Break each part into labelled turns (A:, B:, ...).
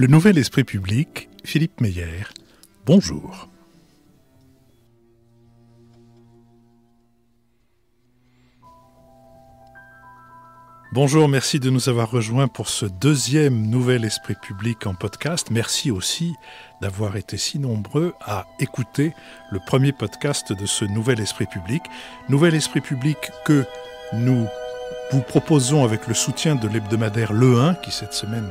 A: Le nouvel esprit public, Philippe Meyer. Bonjour. Bonjour, merci de nous avoir rejoints pour ce deuxième Nouvel Esprit Public en podcast. Merci aussi d'avoir été si nombreux à écouter le premier podcast de ce Nouvel Esprit Public. Nouvel Esprit Public que nous vous proposons avec le soutien de l'hebdomadaire Le 1, qui cette semaine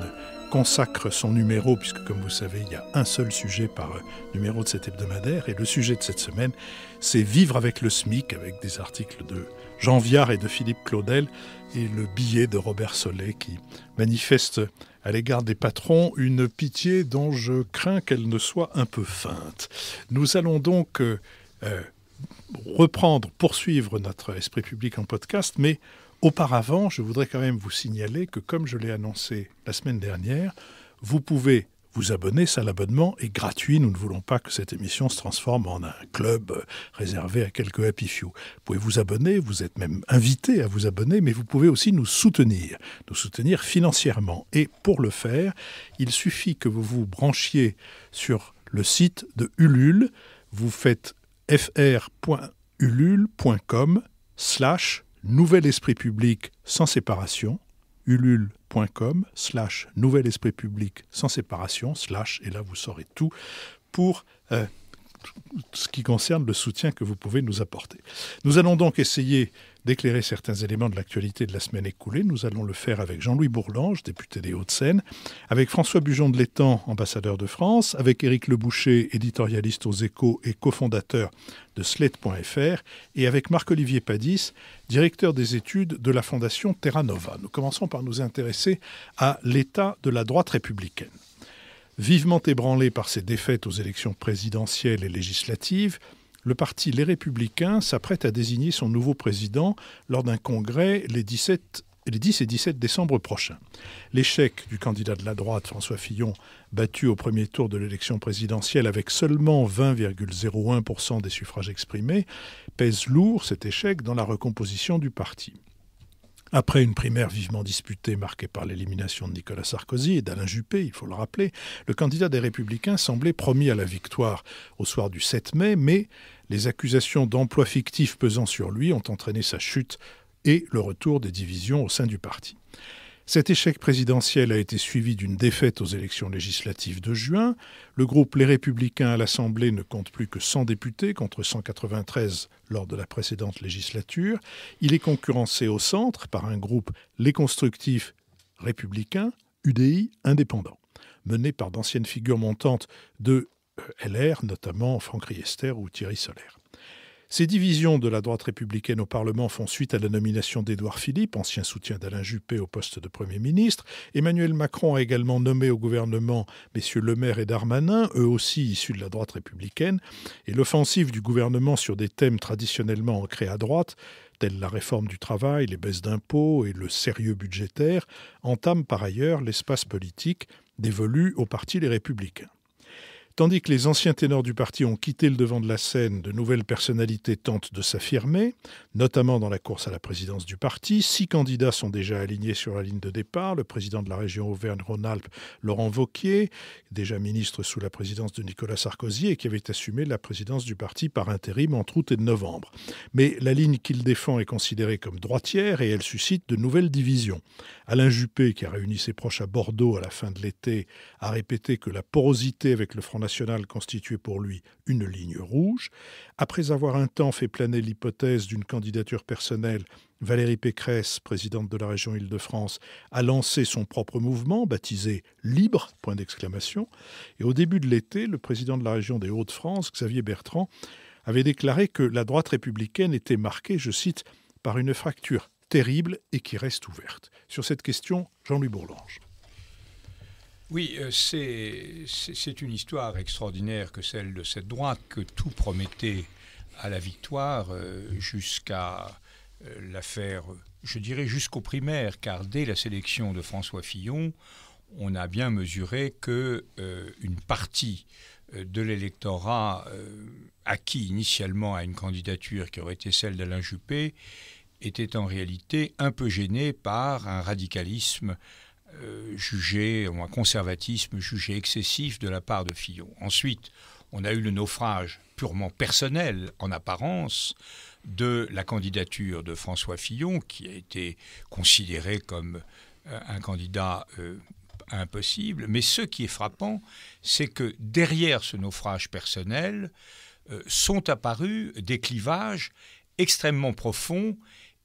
A: consacre son numéro, puisque comme vous savez, il y a un seul sujet par numéro de cet hebdomadaire, et le sujet de cette semaine, c'est Vivre avec le SMIC, avec des articles de Jean Viard et de Philippe Claudel, et le billet de Robert Solé qui manifeste à l'égard des patrons une pitié dont je crains qu'elle ne soit un peu feinte. Nous allons donc euh, euh, reprendre, poursuivre notre esprit public en podcast, mais Auparavant, je voudrais quand même vous signaler que, comme je l'ai annoncé la semaine dernière, vous pouvez vous abonner, ça l'abonnement est gratuit, nous ne voulons pas que cette émission se transforme en un club réservé à quelques happy few. Vous pouvez vous abonner, vous êtes même invité à vous abonner, mais vous pouvez aussi nous soutenir, nous soutenir financièrement. Et pour le faire, il suffit que vous vous branchiez sur le site de Ulule, vous faites fr.ulule.com slash Nouvel Esprit Public sans séparation, ulule.com slash Nouvel Esprit Public sans séparation slash, et là vous saurez tout pour euh, ce qui concerne le soutien que vous pouvez nous apporter. Nous allons donc essayer d'éclairer certains éléments de l'actualité de la semaine écoulée. Nous allons le faire avec Jean-Louis Bourlange, député des Hauts-de-Seine, avec François Bujon de l'Étang, ambassadeur de France, avec Éric Leboucher, éditorialiste aux Échos et cofondateur de Slate.fr, et avec Marc-Olivier Padis, directeur des études de la Fondation Terra Nova. Nous commençons par nous intéresser à l'état de la droite républicaine. Vivement ébranlé par ses défaites aux élections présidentielles et législatives, le parti Les Républicains s'apprête à désigner son nouveau président lors d'un congrès les 17 les 10 et 17 décembre prochains. L'échec du candidat de la droite, François Fillon, battu au premier tour de l'élection présidentielle avec seulement 20,01% des suffrages exprimés, pèse lourd cet échec dans la recomposition du parti. Après une primaire vivement disputée marquée par l'élimination de Nicolas Sarkozy et d'Alain Juppé, il faut le rappeler, le candidat des Républicains semblait promis à la victoire au soir du 7 mai, mais les accusations d'emploi fictif pesant sur lui ont entraîné sa chute et le retour des divisions au sein du parti. Cet échec présidentiel a été suivi d'une défaite aux élections législatives de juin. Le groupe Les Républicains à l'Assemblée ne compte plus que 100 députés contre 193 lors de la précédente législature. Il est concurrencé au centre par un groupe Les Constructifs Républicains, UDI indépendant, mené par d'anciennes figures montantes de euh, LR, notamment Franck Riester ou Thierry Solaire. Ces divisions de la droite républicaine au Parlement font suite à la nomination d'Édouard Philippe, ancien soutien d'Alain Juppé au poste de Premier ministre. Emmanuel Macron a également nommé au gouvernement messieurs Maire et Darmanin, eux aussi issus de la droite républicaine, et l'offensive du gouvernement sur des thèmes traditionnellement ancrés à droite tels la réforme du travail, les baisses d'impôts et le sérieux budgétaire, entame par ailleurs l'espace politique dévolu au Parti Les Républicains. Tandis que les anciens ténors du parti ont quitté le devant de la scène, de nouvelles personnalités tentent de s'affirmer, notamment dans la course à la présidence du parti. Six candidats sont déjà alignés sur la ligne de départ. Le président de la région Auvergne-Rhône-Alpes, Laurent Vauquier, déjà ministre sous la présidence de Nicolas Sarkozy et qui avait assumé la présidence du parti par intérim entre août et novembre. Mais la ligne qu'il défend est considérée comme droitière et elle suscite de nouvelles divisions. Alain Juppé, qui a réuni ses proches à Bordeaux à la fin de l'été, a répété que la porosité avec le Front National constituait pour lui une ligne rouge. Après avoir un temps fait planer l'hypothèse d'une candidature personnelle, Valérie Pécresse, présidente de la région Île-de-France, a lancé son propre mouvement, baptisé Libre, Et au début de l'été, le président de la région des Hauts-de-France, Xavier Bertrand, avait déclaré que la droite républicaine était marquée, je cite, par une fracture terrible et qui reste ouverte. Sur cette question, Jean-Louis Bourlange.
B: Oui, euh, c'est une histoire extraordinaire que celle de cette droite que tout promettait à la victoire euh, jusqu'à euh, l'affaire, je dirais jusqu'aux primaires, car dès la sélection de François Fillon, on a bien mesuré que une partie de l'électorat acquis initialement à une candidature qui aurait été celle d'Alain Juppé était en réalité un peu gênée par un radicalisme euh, jugé, ou un conservatisme jugé excessif de la part de Fillon. Ensuite, on a eu le naufrage purement personnel, en apparence, de la candidature de François Fillon, qui a été considéré comme euh, un candidat euh, impossible. Mais ce qui est frappant, c'est que derrière ce naufrage personnel sont apparus des clivages extrêmement profonds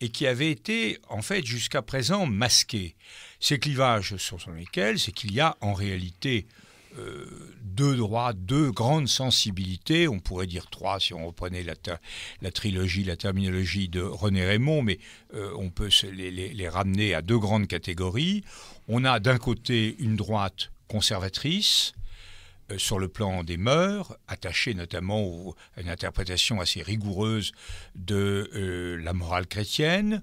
B: et qui avaient été, en fait, jusqu'à présent masqués. Ces clivages son lesquels C'est qu'il y a en réalité euh, deux droits, deux grandes sensibilités, on pourrait dire trois si on reprenait la, trilogie, la terminologie de René Raymond, mais euh, on peut les, ramener à deux grandes catégories. On a d'un côté une droite conservatrice, euh, sur le plan des mœurs, attachée notamment à une interprétation assez rigoureuse de la morale chrétienne,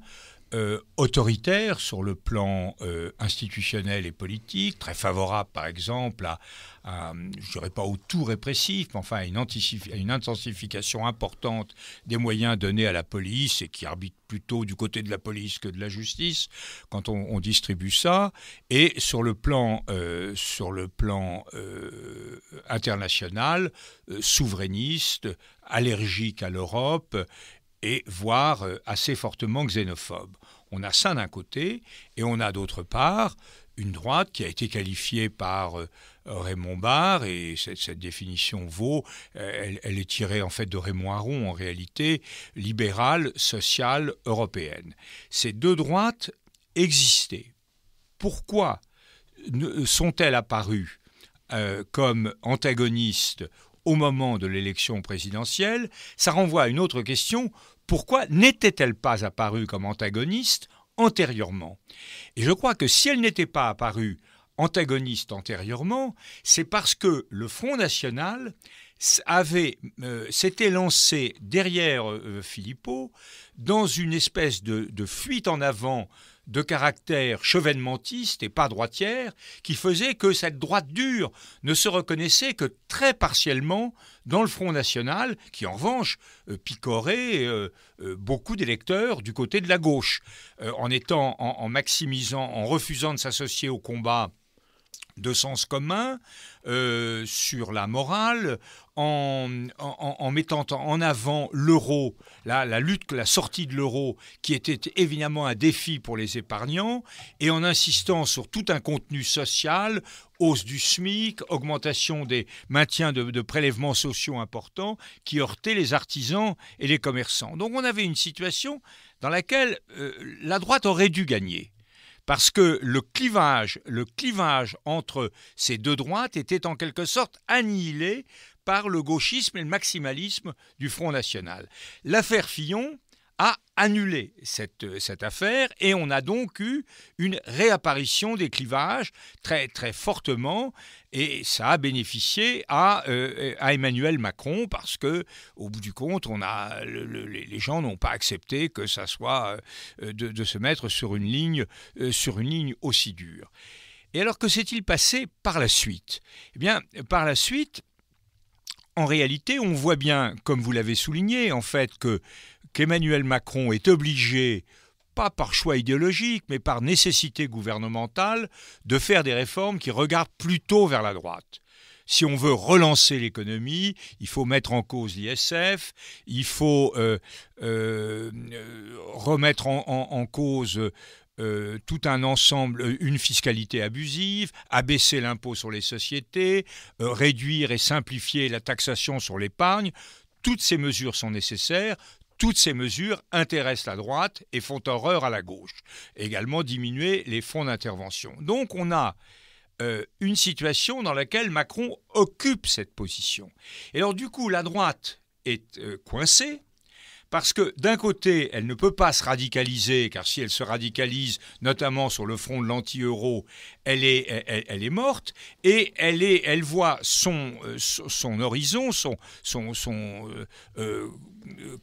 B: euh, autoritaire sur le plan euh, institutionnel et politique, très favorable par exemple à, à je dirais pas au tout répressif, mais enfin à une, intensification importante des moyens donnés à la police et qui arbitre plutôt du côté de la police que de la justice quand on, distribue ça, et sur le plan, euh, sur le plan international, souverainiste, allergique à l'Europe et voire euh, assez fortement xénophobe. On a ça d'un côté et on a d'autre part une droite qui a été qualifiée par euh, Raymond Barre, et cette, définition vaut, euh, elle, est tirée en fait de Raymond Aron en réalité, libérale, sociale, européenne. Ces deux droites existaient. Pourquoi sont-elles apparues comme antagonistes au moment de l'élection présidentielle, ça renvoie à une autre question. Pourquoi n'était-elle pas apparue comme antagoniste antérieurement Et je crois que si elle n'était pas apparue antagoniste antérieurement, c'est parce que le Front national avait euh, s'était lancé derrière euh, Philippot dans une espèce de, de fuite en avant de caractère chevènementiste et pas droitière qui faisait que cette droite dure ne se reconnaissait que très partiellement dans le Front National, qui en revanche euh, picorait euh, euh, beaucoup d'électeurs du côté de la gauche, en étant, en maximisant, en refusant de s'associer au combat de sens commun, euh, sur la morale, en, mettant en avant l'euro, la, lutte, la sortie de l'euro, qui était évidemment un défi pour les épargnants, et en insistant sur tout un contenu social, hausse du SMIC, augmentation des maintiens de, prélèvements sociaux importants, qui heurtaient les artisans et les commerçants. Donc on avait une situation dans laquelle euh, la droite aurait dû gagner parce que le clivage, le clivage entre ces deux droites était en quelque sorte annihilé par le gauchisme et le maximalisme du Front national. L'affaire Fillon a annulé cette, euh, cette affaire et on a donc eu une réapparition des clivages très très fortement et ça a bénéficié à, euh, à Emmanuel Macron parce que au bout du compte on a les gens n'ont pas accepté que ça soit euh, de, se mettre sur une ligne sur une ligne aussi dure. Et alors que s'est-il passé par la suite Eh bien par la suite en réalité, on voit bien, comme vous l'avez souligné, en fait, que qu'Emmanuel Macron est obligé pas par choix idéologique, mais par nécessité gouvernementale, de faire des réformes qui regardent plutôt vers la droite. Si on veut relancer l'économie, il faut mettre en cause l'ISF, il faut euh, euh, euh, remettre en cause euh, tout un ensemble, euh, une fiscalité abusive, abaisser l'impôt sur les sociétés, euh, réduire et simplifier la taxation sur l'épargne. Toutes ces mesures sont nécessaires, toutes ces mesures intéressent la droite et font horreur à la gauche. Également diminuer les fonds d'intervention. Donc on a une situation dans laquelle Macron occupe cette position. Et alors du coup, la droite est coincée parce que d'un côté, elle ne peut pas se radicaliser, car si elle se radicalise, notamment sur le front de l'anti-euro, elle est, elle, est morte, et elle, est, elle voit son, euh, son horizon, son, son, son euh, euh,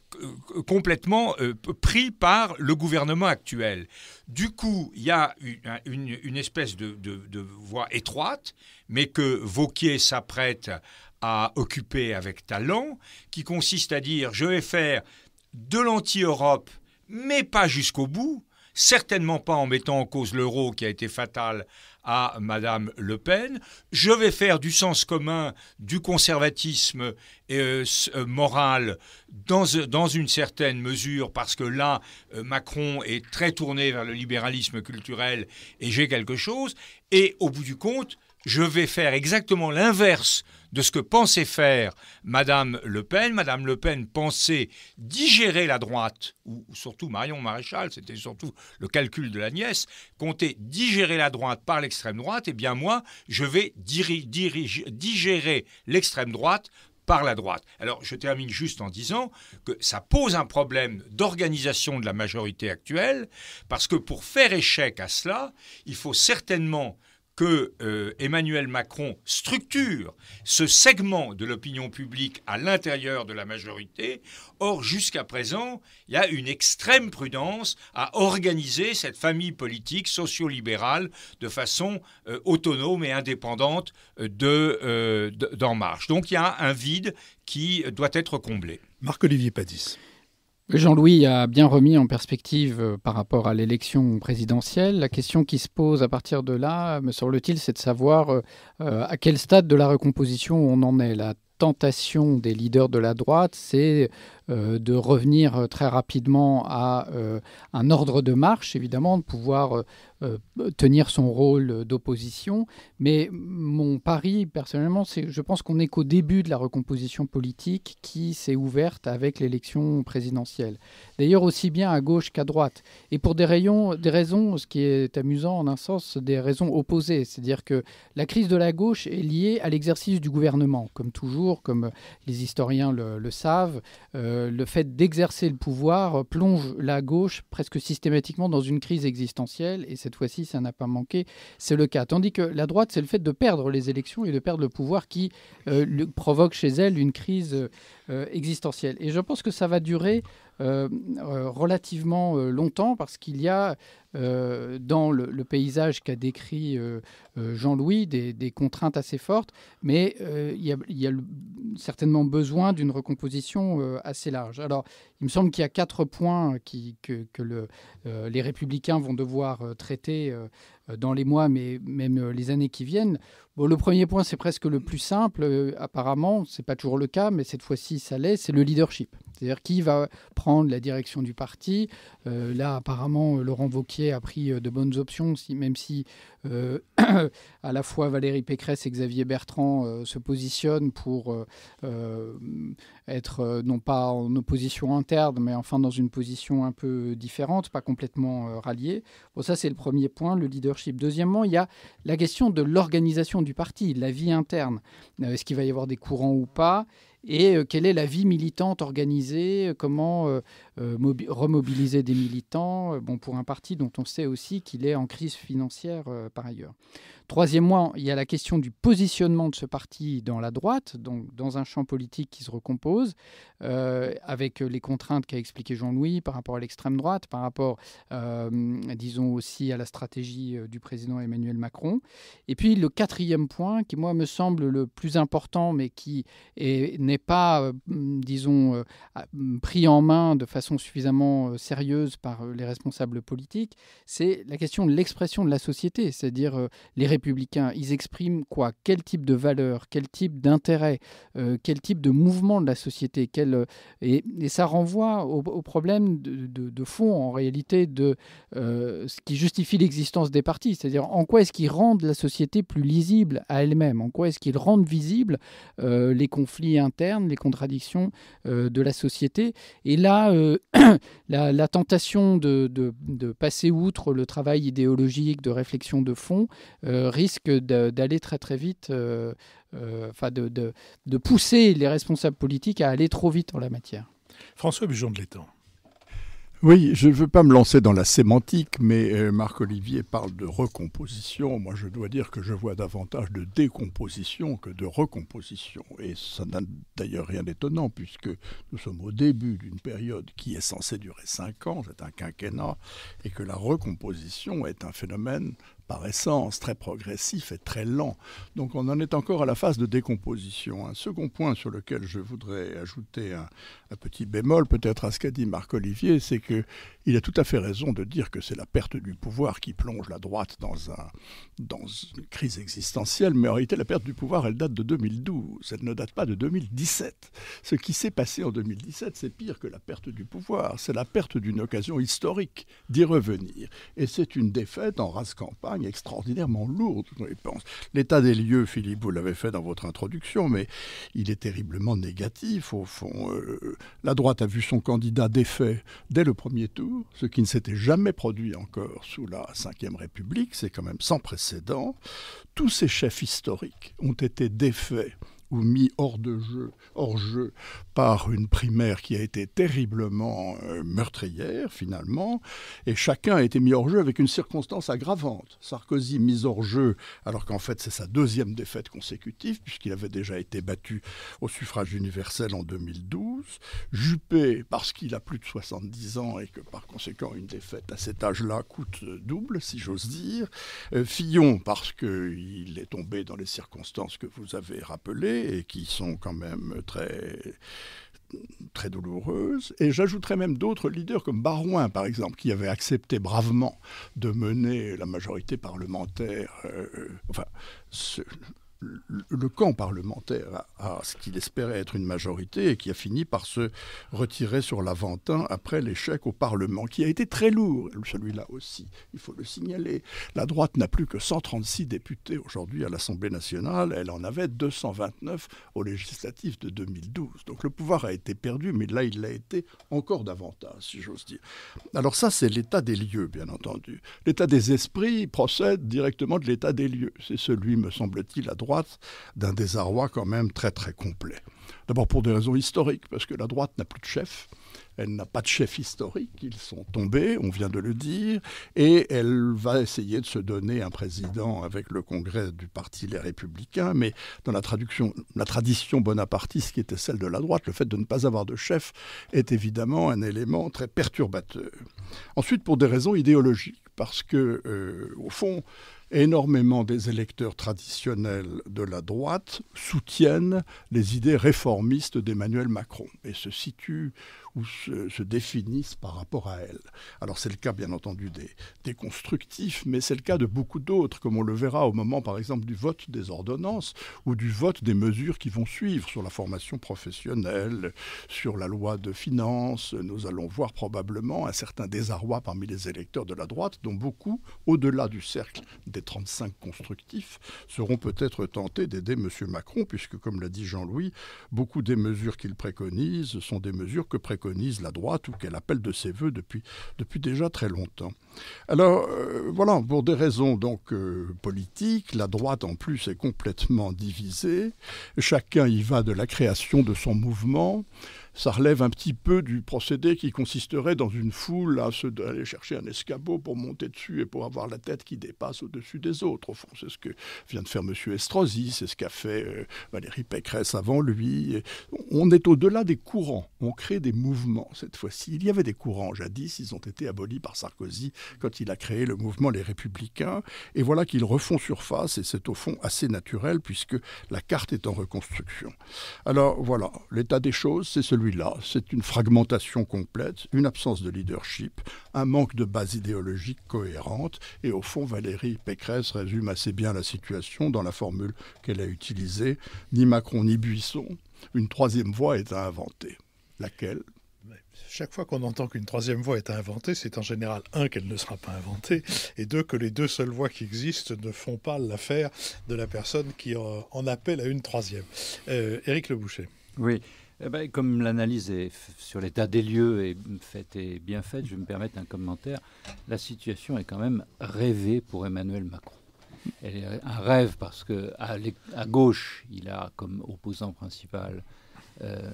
B: complètement pris par le gouvernement actuel. Du coup, il y a une, une, espèce de, de, de voie étroite, mais que Vauquier s'apprête à occuper avec talent, qui consiste à dire je vais faire de l'anti-Europe, mais pas jusqu'au bout, certainement pas en mettant en cause l'euro qui a été fatal à Madame Le Pen. Je vais faire du sens commun, du conservatisme euh, euh, moral dans, euh, dans, une certaine mesure, parce que là, Macron est très tourné vers le libéralisme culturel et j'ai quelque chose. Et au bout du compte, je vais faire exactement l'inverse de ce que pensait faire Madame Le Pen. Madame Le Pen pensait digérer la droite, ou surtout Marion Maréchal, c'était surtout le calcul de la nièce, comptait digérer la droite par l'extrême droite. Eh bien moi, je vais digérer l'extrême droite par la droite. Alors je termine juste en disant que ça pose un problème d'organisation de la majorité actuelle, parce que pour faire échec à cela, il faut certainement que euh, Emmanuel Macron structure ce segment de l'opinion publique à l'intérieur de la majorité. Or, jusqu'à présent, il y a une extrême prudence à organiser cette famille politique sociolibérale de façon euh, autonome et indépendante euh, de, d'En Marche. Donc il y a un vide qui doit être comblé.
C: Marc-Olivier Padis. Jean-Louis a bien remis en perspective euh, par rapport à l'élection présidentielle. La question qui se pose à partir de là, me semble-t-il, c'est de savoir euh, euh, à quel stade de la recomposition on en est. La tentation des leaders de la droite, c'est de revenir très rapidement à un ordre de marche, évidemment, de pouvoir euh, tenir son rôle d'opposition. Mais mon pari, personnellement, c'est je pense qu'on n'est qu'au début de la recomposition politique qui s'est ouverte avec l'élection présidentielle. D'ailleurs, aussi bien à gauche qu'à droite. Et pour des, des raisons, ce qui est amusant en un sens, des raisons opposées. C'est-à-dire que la crise de la gauche est liée à l'exercice du gouvernement, comme toujours, comme les historiens le, savent. Euh, le fait d'exercer le pouvoir plonge la gauche presque systématiquement dans une crise existentielle. Et c'est cette fois-ci, ça n'a pas manqué, c'est le cas. Tandis que la droite, c'est le fait de perdre les élections et de perdre le pouvoir qui euh, provoque chez elle une crise euh, euh, existentielle. Et je pense que ça va durer euh, euh, relativement longtemps parce qu'il y a dans le, paysage qu'a décrit Jean-Louis des, contraintes assez fortes, mais il y a, certainement besoin d'une recomposition assez large. Alors, il me semble qu'il y a quatre points que, les républicains vont devoir traiter euh, dans les mois, mais même euh, les années qui viennent. Bon, le premier point, c'est presque le plus simple, euh, apparemment, ce n'est pas toujours le cas, mais cette fois-ci, ça l'est, c'est le leadership. C'est-à-dire qui va prendre la direction du parti. là, apparemment, Laurent Vauquier a pris de bonnes options, même si euh, à la fois Valérie Pécresse et Xavier Bertrand euh, se positionnent pour euh, être non pas en opposition interne, mais enfin dans une position un peu différente, pas complètement ralliée. Bon, ça c'est le premier point, le leadership. Deuxièmement, il y a la question de l'organisation du parti, la vie interne. Est-ce qu'il va y avoir des courants ou pas et euh, quelle est la vie militante organisée, euh, comment euh, remobiliser des militants, bon, pour un parti dont on sait aussi qu'il est en crise financière par ailleurs. Troisième mois, il y a la question du positionnement de ce parti dans la droite, donc dans un champ politique qui se recompose, euh, avec les contraintes qu'a expliqué Jean-Louis par rapport à l'extrême droite, par rapport, euh, disons aussi, à la stratégie euh, du président Emmanuel Macron. Et puis le quatrième point, qui moi me semble le plus important, mais qui n'est pas, disons, pris en main de façon suffisamment sérieuse par les responsables politiques, c'est la question de l'expression de la société, c'est-à-dire les républicains, ils expriment quoi Quel type de valeur Quel type d'intérêt euh, Quel type de mouvement de la société quel, euh, et, ça renvoie au, problème de, fond, en réalité, de euh, ce qui justifie l'existence des partis. C'est-à-dire en quoi est-ce qu'ils rendent la société plus lisible à elle-même En quoi est-ce qu'ils rendent visibles les conflits internes, les contradictions de la société Et là, la, tentation de, de, passer outre le travail idéologique, de réflexion de fond, risque d'aller très très vite, euh, euh, enfin de, pousser les responsables politiques à aller trop vite en la matière. François Bujon de l'Étang.
D: Oui, je ne veux pas me lancer dans la sémantique, mais euh, Marc-Olivier parle de recomposition. Moi, je dois dire que je vois davantage de décomposition que de recomposition. Et ça n'a d'ailleurs rien d'étonnant, puisque nous sommes au début d'une période qui est censée durer cinq ans, c'est un quinquennat, et que la recomposition est un phénomène par essence très progressif et très lent. Donc on en est encore à la phase de décomposition. Un hein. second point sur lequel je voudrais ajouter un, petit bémol peut-être à ce qu'a dit Marc-Olivier, c'est qu'il a tout à fait raison de dire que c'est la perte du pouvoir qui plonge la droite dans, un, dans une crise existentielle, mais en réalité la perte du pouvoir, elle date de 2012, elle ne date pas de 2017. Ce qui s'est passé en 2017, c'est pire que la perte du pouvoir, c'est la perte d'une occasion historique d'y revenir. Et c'est une défaite en race campagne extraordinairement lourde, je pense. L'état des lieux, Philippe, vous l'avez fait dans votre introduction, mais il est terriblement négatif, au fond. Euh, la droite a vu son candidat défait dès le premier tour, ce qui ne s'était jamais produit encore sous la Ve République, c'est quand même sans précédent. Tous ces chefs historiques ont été défaits ou mis hors de jeu, hors jeu une primaire qui a été terriblement euh, meurtrière, finalement, et chacun a été mis hors jeu avec une circonstance aggravante. Sarkozy mis hors jeu, alors qu'en fait c'est sa deuxième défaite consécutive, puisqu'il avait déjà été battu au suffrage universel en 2012. Juppé, parce qu'il a plus de 70 ans et que par conséquent une défaite à cet âge-là coûte euh, double, si j'ose dire. Euh, Fillon, parce qu'il est tombé dans les circonstances que vous avez rappelées et qui sont quand même très très douloureuse. Et j'ajouterais même d'autres leaders comme Barouin, par exemple, qui avait accepté bravement de mener la majorité parlementaire, euh, euh, enfin, ce, le camp parlementaire à ce qu'il espérait être une majorité et qui a fini par se retirer sur l'Aventin après l'échec au Parlement, qui a été très lourd, celui-là aussi, il faut le signaler. La droite n'a plus que 136 députés aujourd'hui à l'Assemblée nationale, elle en avait 229 au législatif de 2012. Donc le pouvoir a été perdu, mais là il l'a été encore davantage, si j'ose dire. Alors ça, c'est l'état des lieux, bien entendu. L'état des esprits procède directement de l'état des lieux. C'est celui, me semble-t-il, à droite d'un désarroi quand même très très complet. D'abord pour des raisons historiques, parce que la droite n'a plus de chef. Elle n'a pas de chef historique, ils sont tombés, on vient de le dire, et elle va essayer de se donner un président avec le congrès du Parti Les Républicains, mais dans la, traduction, la tradition bonapartiste qui était celle de la droite, le fait de ne pas avoir de chef est évidemment un élément très perturbateur. Ensuite, pour des raisons idéologiques, parce que, euh, au fond, énormément des électeurs traditionnels de la droite soutiennent les idées réformistes d'Emmanuel Macron et se situent se, définissent par rapport à elle. Alors c'est le cas bien entendu des, des constructifs, mais c'est le cas de beaucoup d'autres, comme on le verra au moment par exemple du vote des ordonnances ou du vote des mesures qui vont suivre sur la formation professionnelle, sur la loi de finances. Nous allons voir probablement un certain désarroi parmi les électeurs de la droite, dont beaucoup, au-delà du cercle des 35 constructifs, seront peut-être tentés d'aider M. Macron, puisque comme l'a dit Jean-Louis, beaucoup des mesures qu'il préconise sont des mesures que préconise la droite ou qu'elle appelle de ses voeux depuis, déjà très longtemps. Alors euh, voilà, pour des raisons donc euh, politiques, la droite en plus est complètement divisée, chacun y va de la création de son mouvement, ça relève un petit peu du procédé qui consisterait dans une foule à aller chercher un escabeau pour monter dessus et pour avoir la tête qui dépasse au-dessus des autres. Au fond, c'est ce que vient de faire M. Estrosi, c'est ce qu'a fait euh, Valérie Pécresse avant lui. On est au-delà des courants, on crée des mouvements cette fois-ci. Il y avait des courants jadis, ils ont été abolis par Sarkozy quand il a créé le mouvement Les Républicains, et voilà qu'ils refont surface, et c'est au fond assez naturel puisque la carte est en reconstruction. Alors voilà, l'état des choses, c'est celui là c'est une fragmentation complète, une absence de leadership, un manque de base idéologique cohérente, et au fond, Valérie Pécresse résume assez bien la situation dans la formule qu'elle a utilisée, ni Macron ni Buisson, une troisième
A: voie est à inventer. Laquelle chaque fois qu'on entend qu'une troisième voie est inventée, c'est en général, un, qu'elle ne sera pas inventée, et deux, que les deux seules voies qui existent ne font pas l'affaire de la personne qui euh, en, appelle à une troisième. Euh, Éric euh, Le Boucher. Oui,
E: eh ben, comme l'analyse sur l'état des lieux est faite et bien faite, je me permettre un commentaire. La situation est quand même rêvée pour Emmanuel Macron. Elle est un rêve parce que à, gauche, il a comme opposant principal euh,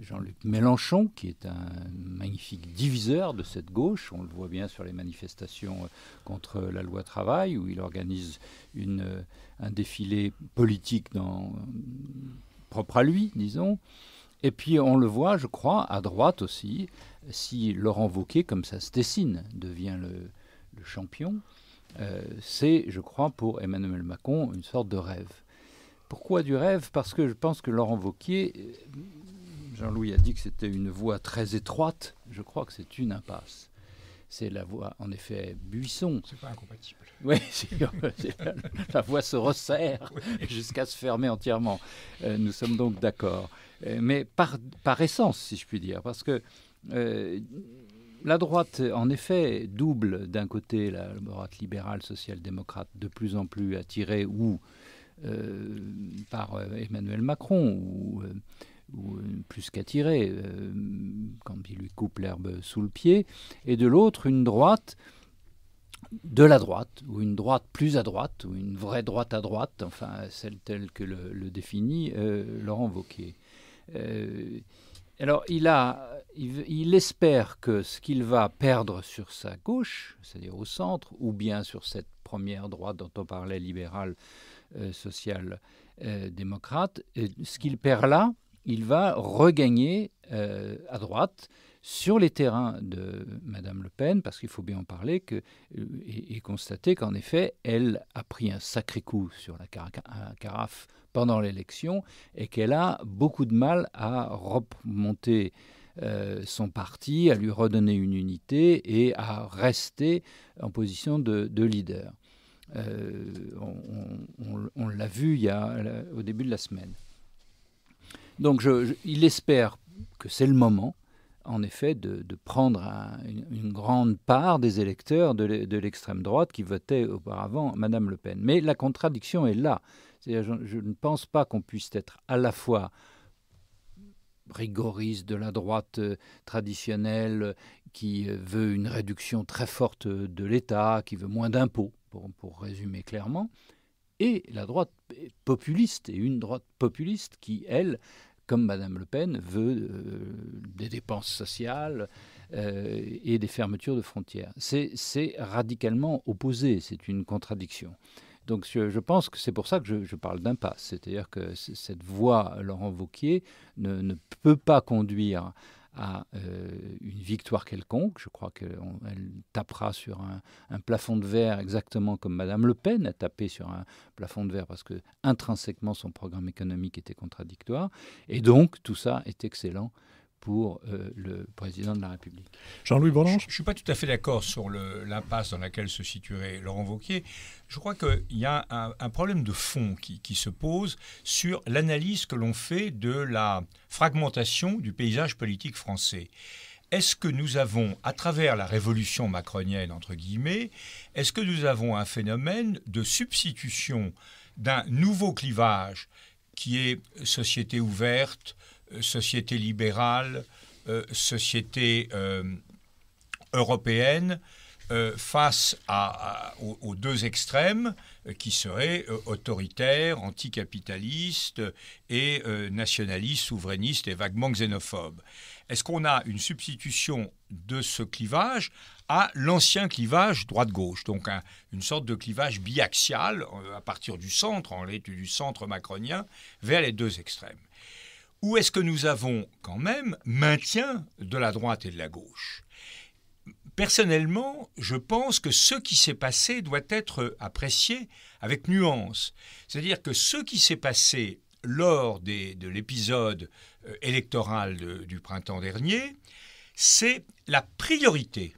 E: Jean-Luc Mélenchon, qui est un magnifique diviseur de cette gauche. On le voit bien sur les manifestations euh, contre la loi travail, où il organise euh, un défilé politique propre à lui, disons. Et puis on le voit, je crois, à droite aussi, si Laurent Vauquier, comme ça se dessine, devient le, champion, euh, c'est, je crois, pour Emmanuel Macron, une sorte de rêve. Pourquoi du rêve Parce que je pense que Laurent Vauquier euh, Jean-Louis a dit que c'était une voie très étroite, je crois que c'est une impasse c'est la voix en effet, buisson. C'est pas incompatible. Oui, la, la, voie se resserre jusqu'à se fermer entièrement. Euh, nous sommes donc d'accord. Euh, mais par, par essence, si je puis dire, parce que euh, la droite, en effet, double d'un côté la droite libérale, social-démocrate, de plus en plus attirée ou par Emmanuel Macron ou ou plus qu'attiré, euh, quand il lui coupe l'herbe sous le pied, et de l'autre une droite de la droite, ou une droite plus à droite, ou une vraie droite à droite, enfin celle telle que le, définit euh, Laurent Vauquier. Euh, alors il, a, il, il espère que ce qu'il va perdre sur sa gauche, c'est-à-dire au centre, ou bien sur cette première droite dont on parlait, libérale, social démocrate, ce qu'il perd là, il va regagner euh, à droite sur les terrains de Madame Le Pen, parce qu'il faut bien en parler, euh, et, constater qu'en effet, elle a pris un sacré coup sur la carafe pendant l'élection et qu'elle a beaucoup de mal à remonter euh, son parti, à lui redonner une unité et à rester en position de, leader. on, on l'a vu il y a, au début de la semaine. Donc il espère que c'est le moment, en effet, de, prendre une, grande part des électeurs de l'extrême droite qui votaient auparavant Madame Le Pen. Mais la contradiction est là. je, ne pense pas qu'on puisse être à la fois rigoriste de la droite euh, traditionnelle qui euh, veut une réduction très forte euh, de l'État, qui veut moins d'impôts, pour, pour, résumer clairement, et la droite populiste, et une droite populiste qui, elle, comme Madame Le Pen, veut euh, des dépenses sociales euh, et des fermetures de frontières. C'est radicalement opposé, c'est une contradiction. Donc je, pense que c'est pour ça que je, parle d'impasse, c'est-à-dire que cette voie Laurent Vauquier ne peut pas conduire à euh, une victoire quelconque. Je crois qu'elle tapera sur un, un, plafond de verre exactement comme Madame Le Pen a tapé sur un plafond de verre parce que intrinsèquement son programme économique était contradictoire. Et donc tout ça est excellent pour euh, le président de la République. Jean-Louis Bourlange Je ne
B: suis pas tout à fait d'accord sur l'impasse dans laquelle se situerait Laurent Vauquier. Je crois qu'il y a un, problème de fond qui, qui se pose sur l'analyse que l'on fait de la fragmentation du paysage politique français est-ce que nous avons, à travers la révolution macronienne, entre guillemets, est-ce que nous avons un phénomène de substitution d'un nouveau clivage qui est société ouverte, euh, société libérale, euh, société euh, européenne, face aux, deux extrêmes qui seraient autoritaires, anticapitalistes et nationalistes, souverainistes et vaguement xénophobes. Est-ce qu'on a une substitution de ce clivage à l'ancien clivage droite-gauche, donc une sorte de clivage biaxial à partir du centre, en l'étude du centre macronien, vers les deux extrêmes ou est-ce que nous avons quand même maintien de la droite et de la gauche Personnellement, je pense que ce qui s'est passé doit être apprécié avec nuance. C'est-à-dire que ce qui s'est passé lors de l'épisode euh, électoral du printemps dernier, c'est la priorité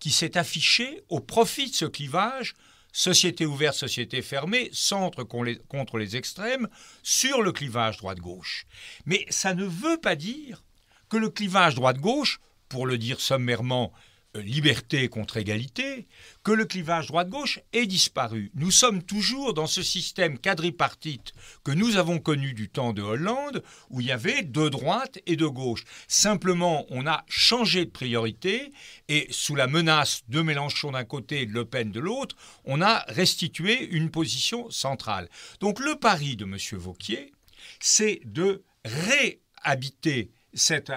B: qui s'est affichée au profit de ce clivage société ouverte, société fermée, centre contre les extrêmes, sur le clivage droite-gauche. Mais ça ne veut pas dire que le clivage droite-gauche, pour le dire sommairement, euh, liberté contre égalité, que le clivage droite-gauche est disparu. Nous sommes toujours dans ce système quadripartite que nous avons connu du temps de Hollande, où il y avait deux droites et de gauche. Simplement, on a changé de priorité, et sous la menace de Mélenchon d'un côté et de Le Pen de l'autre, on a restitué une position centrale. Donc le pari de M. Vauquier, c'est de réhabiter cette,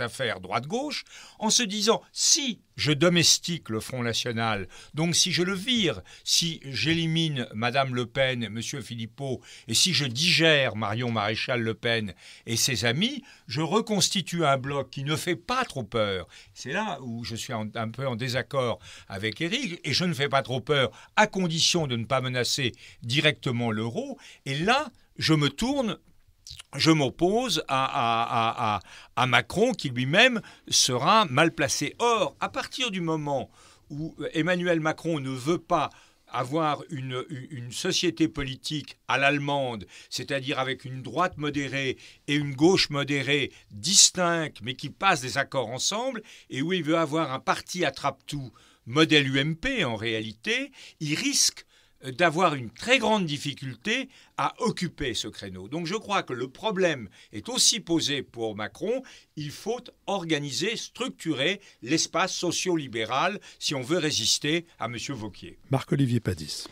B: affaire droite-gauche en se disant si je domestique le Front National, donc si je le vire, si j'élimine Madame Le Pen, Monsieur Philippot, et si je digère Marion Maréchal Le Pen et ses amis, je reconstitue un bloc qui ne fait pas trop peur. C'est là où je suis un peu en désaccord avec Eric, et je ne fais pas trop peur à condition de ne pas menacer directement l'euro. Et là, je me tourne je m'oppose à, Macron qui lui-même sera mal placé. Or, à partir du moment où Emmanuel Macron ne veut pas avoir une, une société politique à l'allemande, c'est-à-dire avec une droite modérée et une gauche modérée distinctes, mais qui passent des accords ensemble, et où il veut avoir un parti attrape-tout, modèle UMP en réalité, il risque d'avoir une très grande difficulté à occuper ce créneau. Donc je crois que le problème est aussi posé pour Macron. Il faut organiser, structurer l'espace socio-libéral si on veut résister à M. Vauquier.
A: Marc-Olivier Padis.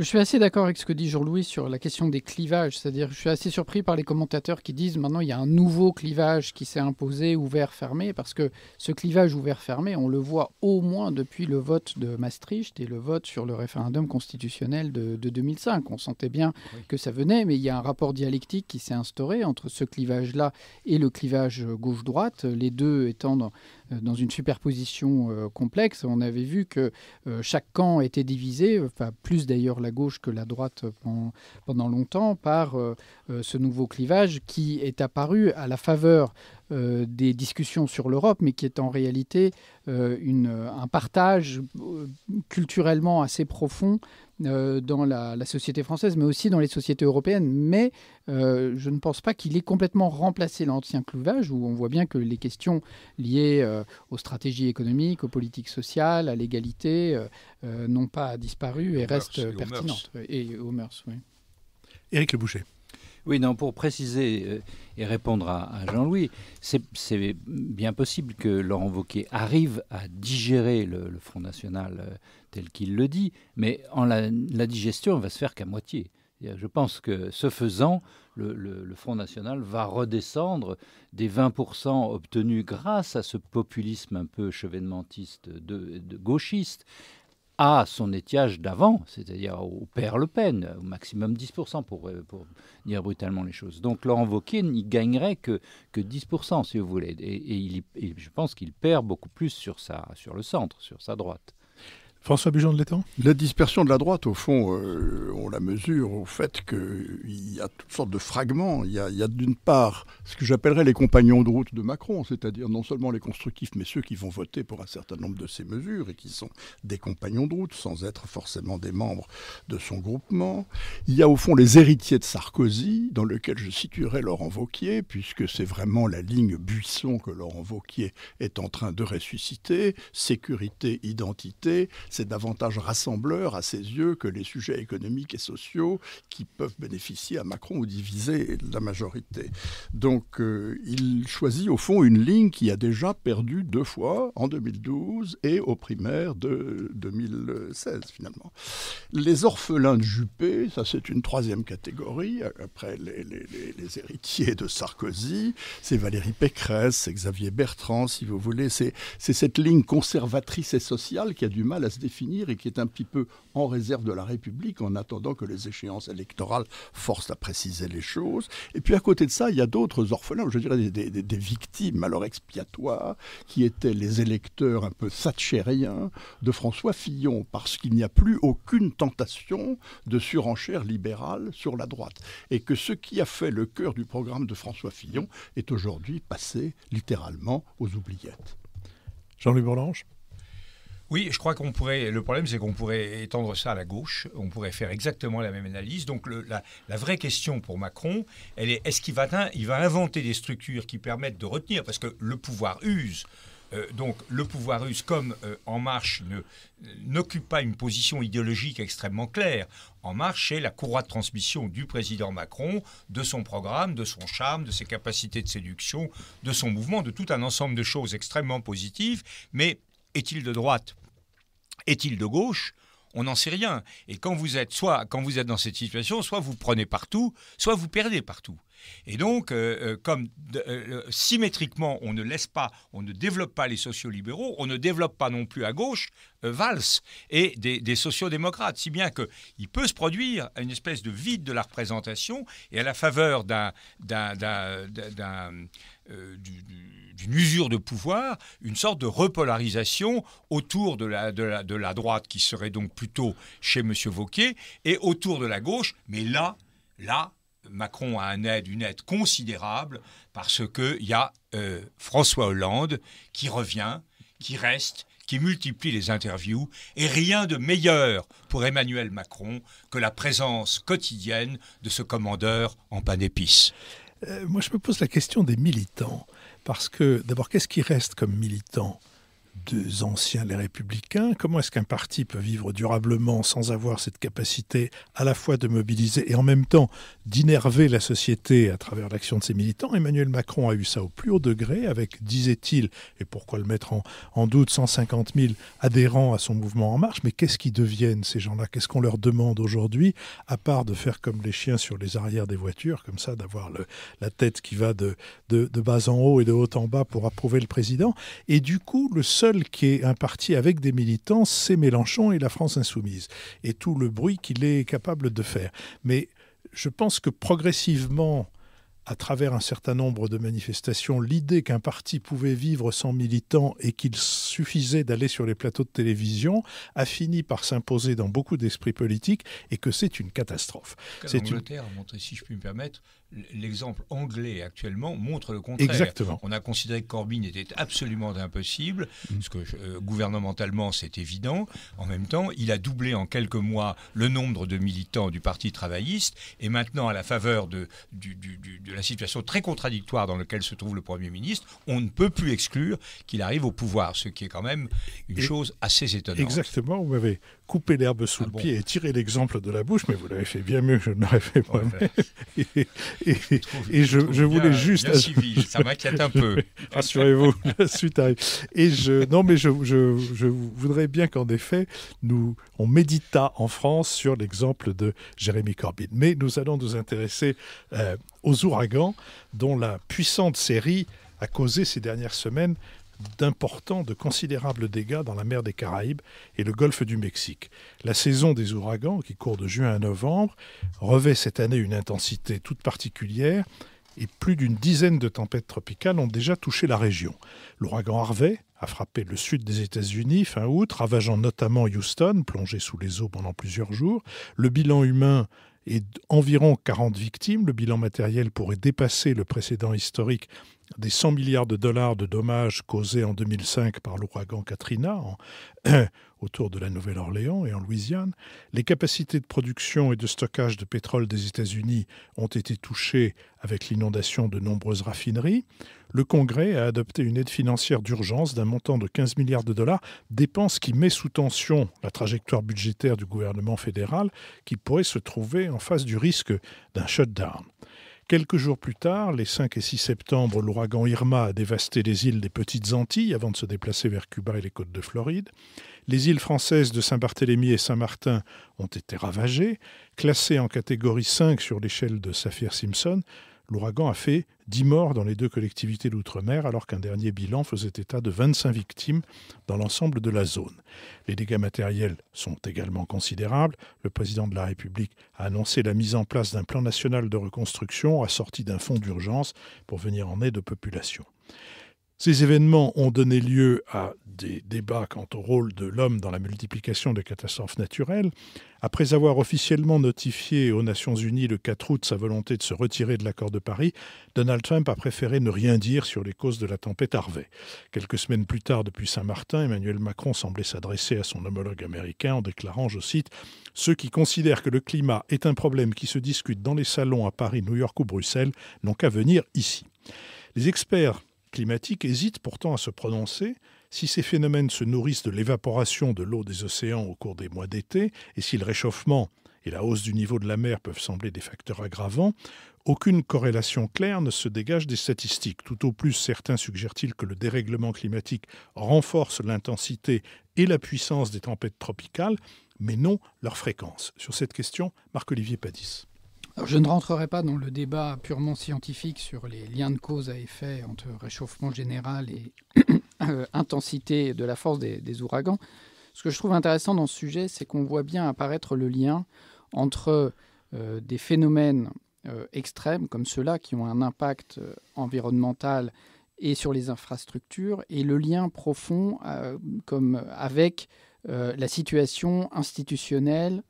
C: Je suis assez d'accord avec ce que dit Jean-Louis sur la question des clivages. C'est-à-dire, je suis assez surpris par les commentateurs qui disent maintenant il y a un nouveau clivage qui s'est imposé, ouvert-fermé, parce que ce clivage ouvert-fermé, on le voit au moins depuis le vote de Maastricht et le vote sur le référendum constitutionnel de, 2005. On sentait bien que ça venait, mais il y a un rapport dialectique qui s'est instauré entre ce clivage-là et le clivage gauche-droite, les deux étant dans, euh, dans une superposition euh, complexe. On avait vu que euh, chaque camp était divisé, enfin plus d'ailleurs la gauche que la droite pendant longtemps, par ce nouveau clivage qui est apparu à la faveur euh, des discussions sur l'Europe, mais qui est en réalité euh, une, un partage euh, culturellement assez profond dans la, société française, mais aussi dans les sociétés européennes. Mais je ne pense pas qu'il ait complètement remplacé l'ancien clouvage, où on voit bien que les questions liées aux stratégies économiques, aux politiques sociales, à l'égalité, n'ont pas disparu et, restent pertinentes. Et aux mœurs, oui. Éric
A: Le Boucher.
E: Oui, non, pour préciser euh, et répondre à, Jean-Louis, c'est bien possible que Laurent Wauquiez arrive à digérer le, Front National euh, tel qu'il le dit, mais en la, digestion ne va se faire qu'à moitié. Je pense que ce faisant, le, Front National va redescendre des 20% obtenus grâce à ce populisme un peu chevènementiste de gauchiste à son étiage d'avant, c'est-à-dire au père Le Pen, au maximum 10%, pour, euh, pour dire brutalement les choses. Donc Laurent Wauquiez n'y gagnerait que, que 10%, si vous voulez. Et, il, je pense qu'il perd beaucoup plus sur, sa, sur le centre, sur sa droite.
D: François Bujon de l'Étang La dispersion de la droite, au fond, euh, on la mesure au fait qu'il y a toutes sortes de fragments. Il y a, d'une part ce que j'appellerais les compagnons de route de Macron, c'est-à-dire non seulement les constructifs, mais ceux qui vont voter pour un certain nombre de ces mesures et qui sont des compagnons de route, sans être forcément des membres de son groupement. Il y a au fond les héritiers de Sarkozy, dans lequel je situerai Laurent Vauquier, puisque c'est vraiment la ligne buisson que Laurent Vauquier est en train de ressusciter. Sécurité, identité c'est davantage rassembleur à ses yeux que les sujets économiques et sociaux qui peuvent bénéficier à Macron ou diviser la majorité. Donc euh, il choisit au fond une ligne qui a déjà perdu deux fois en 2012 et aux primaires de 2016 finalement. Les orphelins de Juppé, ça c'est une troisième catégorie, après les, les héritiers de Sarkozy, c'est Valérie Pécresse, c'est Xavier Bertrand si vous voulez, c'est cette ligne conservatrice et sociale qui a du mal à se définir et qui est un petit peu en réserve de la République en attendant que les échéances électorales forcent à préciser les choses. Et puis à côté de ça, il y a d'autres orphelins, je dirais des, victimes alors expiatoires, qui étaient les électeurs un peu satchériens de François Fillon, parce qu'il n'y a plus aucune tentation de surenchère libérale sur la droite. Et que ce qui a fait le cœur du programme de François Fillon est aujourd'hui passé littéralement aux oubliettes.
A: Jean-Louis Bourlange
B: oui, je crois qu'on pourrait. Le problème, c'est qu'on pourrait étendre ça à la gauche. On pourrait faire exactement la même analyse. Donc, la, vraie question pour Macron, elle est est-ce qu'il va, il va inventer des structures qui permettent de retenir Parce que le pouvoir use. Euh, donc le pouvoir use comme euh, En Marche n'occupe pas une position idéologique extrêmement claire, En Marche c'est la courroie de transmission du président Macron, de son programme, de son charme, de ses capacités de séduction, de son mouvement, de tout un ensemble de choses extrêmement positives, mais est-il de droite est-il de gauche on n'en sait rien. Et quand vous êtes soit quand vous êtes dans cette situation, soit vous prenez partout, soit vous perdez partout. Et donc, euh, euh, comme euh, symétriquement, on ne laisse pas, on ne développe pas les sociaux-libéraux, on ne développe pas non plus à gauche Valls et des, des sociaux-démocrates, si bien que il peut se produire une espèce de vide de la représentation et à la faveur d'un euh, d'une usure de pouvoir, une sorte de repolarisation autour de la, de droite, qui serait donc plutôt chez M. Vauquier, et autour de la gauche. Mais là, là, Macron a un aide, une aide considérable, parce qu'il y a euh, François Hollande qui revient, qui reste, qui multiplie les interviews, et rien de meilleur pour Emmanuel Macron que la présence quotidienne de ce commandeur en pain d'épices.
A: Euh, moi, je me pose la question des militants. Parce que, d'abord, qu'est-ce qui reste comme militant deux anciens les républicains. Comment est-ce qu'un parti peut vivre durablement sans avoir cette capacité à la fois de mobiliser et en même temps d'innerver la société à travers l'action de ses militants Emmanuel Macron a eu ça au plus haut degré avec, disait-il, et pourquoi le mettre en, doute, 150 000 adhérents à son mouvement En Marche. Mais qu'est-ce qu'ils deviennent ces gens-là Qu'est-ce qu'on leur demande aujourd'hui à part de faire comme les chiens sur les arrières des voitures, comme ça, d'avoir la tête qui va de, de, de bas en haut et de haut en bas pour approuver le président Et du coup, le seul qui est un parti avec des militants, c'est Mélenchon et la France insoumise, et tout le bruit qu'il est capable de faire. Mais je pense que progressivement, à travers un certain nombre de manifestations, l'idée qu'un parti pouvait vivre sans militants et qu'il suffisait d'aller sur les plateaux de télévision a fini par s'imposer dans beaucoup d'esprits politiques et que c'est une catastrophe. C'est une...
B: Montré, si je puis me permettre, L'exemple anglais actuellement montre le contraire. Exactement. On a considéré que Corbyn était absolument impossible, mm. que euh, gouvernementalement c'est évident. En même temps, il a doublé en quelques mois le nombre de militants du Parti travailliste, et maintenant, à la faveur de, la situation très contradictoire dans laquelle se trouve le Premier ministre, on ne peut plus exclure qu'il arrive au pouvoir, ce qui est quand même une chose assez étonnante.
A: Exactement, vous m'avez couper l'herbe sous ah le pied et tirer l'exemple de la bouche, mais vous l'avez fait bien mieux que je ne fait ah moi-même. et, je, voulais juste... ça m'inquiète un peu. Rassurez-vous, la suite arrive. Et je, non, mais je, voudrais bien qu'en effet, nous, on médita en France sur l'exemple de Jérémy Corbyn. Mais nous allons nous intéresser euh, aux ouragans, dont la puissante série a causé ces dernières semaines d'importants, de considérables dégâts dans la mer des Caraïbes et le golfe du Mexique. La saison des ouragans, qui court de juin à novembre, revêt cette année une intensité toute particulière et plus d'une dizaine de tempêtes tropicales ont déjà touché la région. L'ouragan Harvey a frappé le sud des États-Unis fin août, ravageant notamment Houston, plongé sous les eaux pendant plusieurs jours. Le bilan humain est d'environ 40 victimes. Le bilan matériel pourrait dépasser le précédent historique des 100 milliards de dollars de dommages causés en 2005 par l'ouragan Katrina autour de la Nouvelle-Orléans et en Louisiane, les capacités de production et de stockage de pétrole des États-Unis ont été touchées avec l'inondation de nombreuses raffineries. Le Congrès a adopté une aide financière d'urgence d'un montant de 15 milliards de dollars, dépense qui met sous tension la trajectoire budgétaire du gouvernement fédéral qui pourrait se trouver en face du risque d'un shutdown. Quelques jours plus tard, les 5 et 6 septembre, l'ouragan Irma a dévasté les îles des Petites Antilles avant de se déplacer vers Cuba et les côtes de Floride. Les îles françaises de Saint-Barthélemy et Saint-Martin ont été ravagées. Classées en catégorie 5 sur l'échelle de Saphir-Simpson, l'ouragan a fait 10 morts dans les deux collectivités d'outre-mer, alors qu'un dernier bilan faisait état de 25 victimes dans l'ensemble de la zone. Les dégâts matériels sont également considérables. Le président de la République a annoncé la mise en place d'un plan national de reconstruction assorti d'un fonds d'urgence pour venir en aide aux populations. Ces événements ont donné lieu à des débats quant au rôle de l'homme dans la multiplication des catastrophes naturelles. Après avoir officiellement notifié aux Nations Unies le 4 août sa volonté de se retirer de l'accord de Paris, Donald Trump a préféré ne rien dire sur les causes de la tempête Harvey. Quelques semaines plus tard, depuis Saint-Martin, Emmanuel Macron semblait s'adresser à son homologue américain en déclarant, je cite, Ceux qui considèrent que le climat est un problème qui se discute dans les salons à Paris, New York ou Bruxelles n'ont qu'à venir ici. Les experts climatique hésite pourtant à se prononcer si ces phénomènes se nourrissent de l'évaporation de l'eau des océans au cours des mois d'été et si le réchauffement et la hausse du niveau de la mer peuvent sembler des facteurs aggravants, aucune corrélation claire ne se dégage des statistiques. Tout au plus, certains suggèrent-ils que le dérèglement climatique renforce l'intensité et la puissance des tempêtes tropicales, mais non leur fréquence. Sur cette question, Marc-Olivier Padis je ne
C: rentrerai pas dans le débat purement scientifique sur les liens de cause à effet entre réchauffement général et euh, intensité de la force des, ouragans. Ce que je trouve intéressant dans ce sujet, c'est qu'on voit bien apparaître le lien entre euh, des phénomènes euh, extrêmes comme ceux-là qui ont un impact environnemental et sur les infrastructures et le lien profond avec la situation institutionnelle,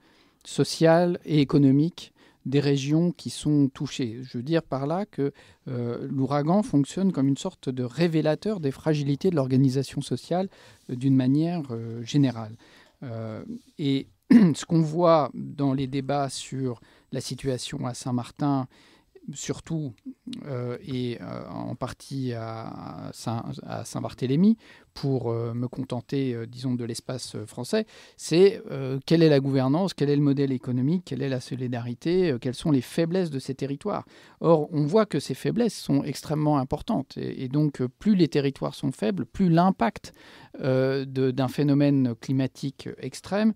C: sociale et économique des régions qui sont touchées. Je veux dire par là que euh, l'ouragan fonctionne comme une sorte de révélateur des fragilités de l'organisation sociale euh, d'une manière euh, générale. et ce qu'on voit dans les débats sur la situation à Saint-Martin surtout euh, et euh, en partie à, Saint-Barthélemy pour euh, me contenter, disons, de l'espace français, c'est quelle est la gouvernance, quel est le modèle économique, quelle est la solidarité, quelles sont les faiblesses de ces territoires. Or, on voit que ces faiblesses sont extrêmement importantes et donc plus les territoires sont faibles, plus l'impact d'un phénomène climatique extrême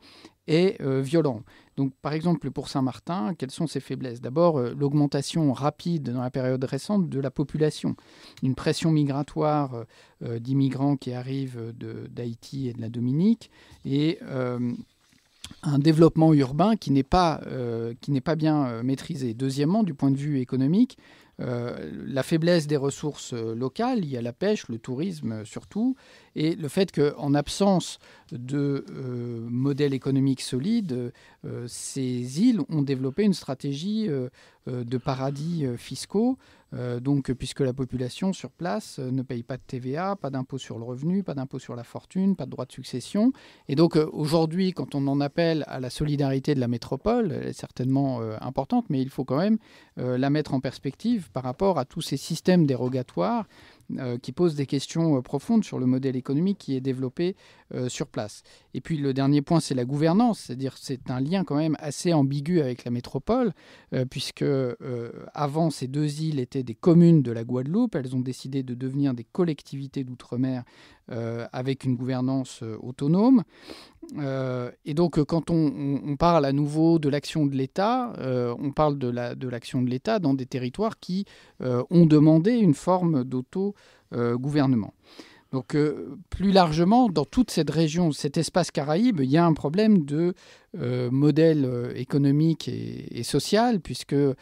C: est violent. Donc, par exemple, pour Saint-Martin, quelles sont ses faiblesses D'abord, euh, l'augmentation rapide dans la période récente de la population, une pression migratoire euh, euh, d'immigrants qui arrivent d'Haïti et de la Dominique, et un développement urbain qui n'est pas, bien maîtrisé. Deuxièmement, du point de vue économique, euh, la faiblesse des ressources euh, locales, il y a la pêche, le tourisme euh, surtout, et le fait qu'en absence de modèle économique solide, ces îles ont développé une stratégie de paradis fiscaux euh, donc, puisque la population sur place euh, ne paye pas de TVA, pas d'impôt sur le revenu, pas d'impôt sur la fortune, pas de droit de succession. Et donc, euh, aujourd'hui, quand on en appelle à la solidarité de la métropole, elle est certainement importante, mais il faut quand même la mettre en perspective par rapport à tous ces systèmes dérogatoires euh, qui pose des questions euh, profondes sur le modèle économique qui est développé euh, sur place. Et puis le dernier point, c'est la gouvernance, c'est-à-dire c'est un lien quand même assez ambigu avec la métropole, puisque avant ces deux îles étaient des communes de la Guadeloupe, elles ont décidé de devenir des collectivités d'outre-mer euh, avec une gouvernance euh, autonome. Euh, et donc quand on, parle à nouveau de l'action de l'État, on parle de l'action de l'État dans des territoires qui ont demandé une forme d'auto-gouvernement. Donc plus largement, dans toute cette région, cet espace caraïbe, il y a un problème de euh, modèle euh, économique et, social, puisque euh,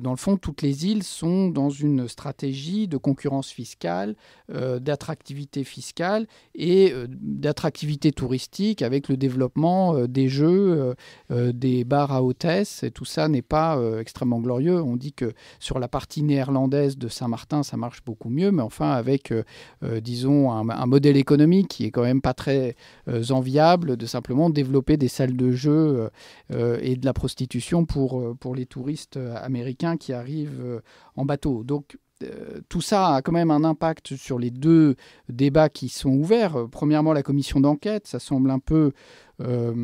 C: dans le fond, toutes les îles sont dans une stratégie de concurrence fiscale, d'attractivité fiscale et d'attractivité touristique avec le développement des jeux, des bars à hôtesse, et tout ça n'est pas extrêmement glorieux. On dit que sur la partie néerlandaise de Saint-Martin, ça marche beaucoup mieux, mais enfin avec, disons, un, un, modèle économique qui est quand même pas très enviable de simplement développer des salles de jeux euh, et de la prostitution pour, euh, pour les touristes euh, américains qui arrivent en bateau. Donc tout ça a quand même un impact sur les deux débats qui sont ouverts. premièrement, la commission d'enquête, ça semble un peu euh,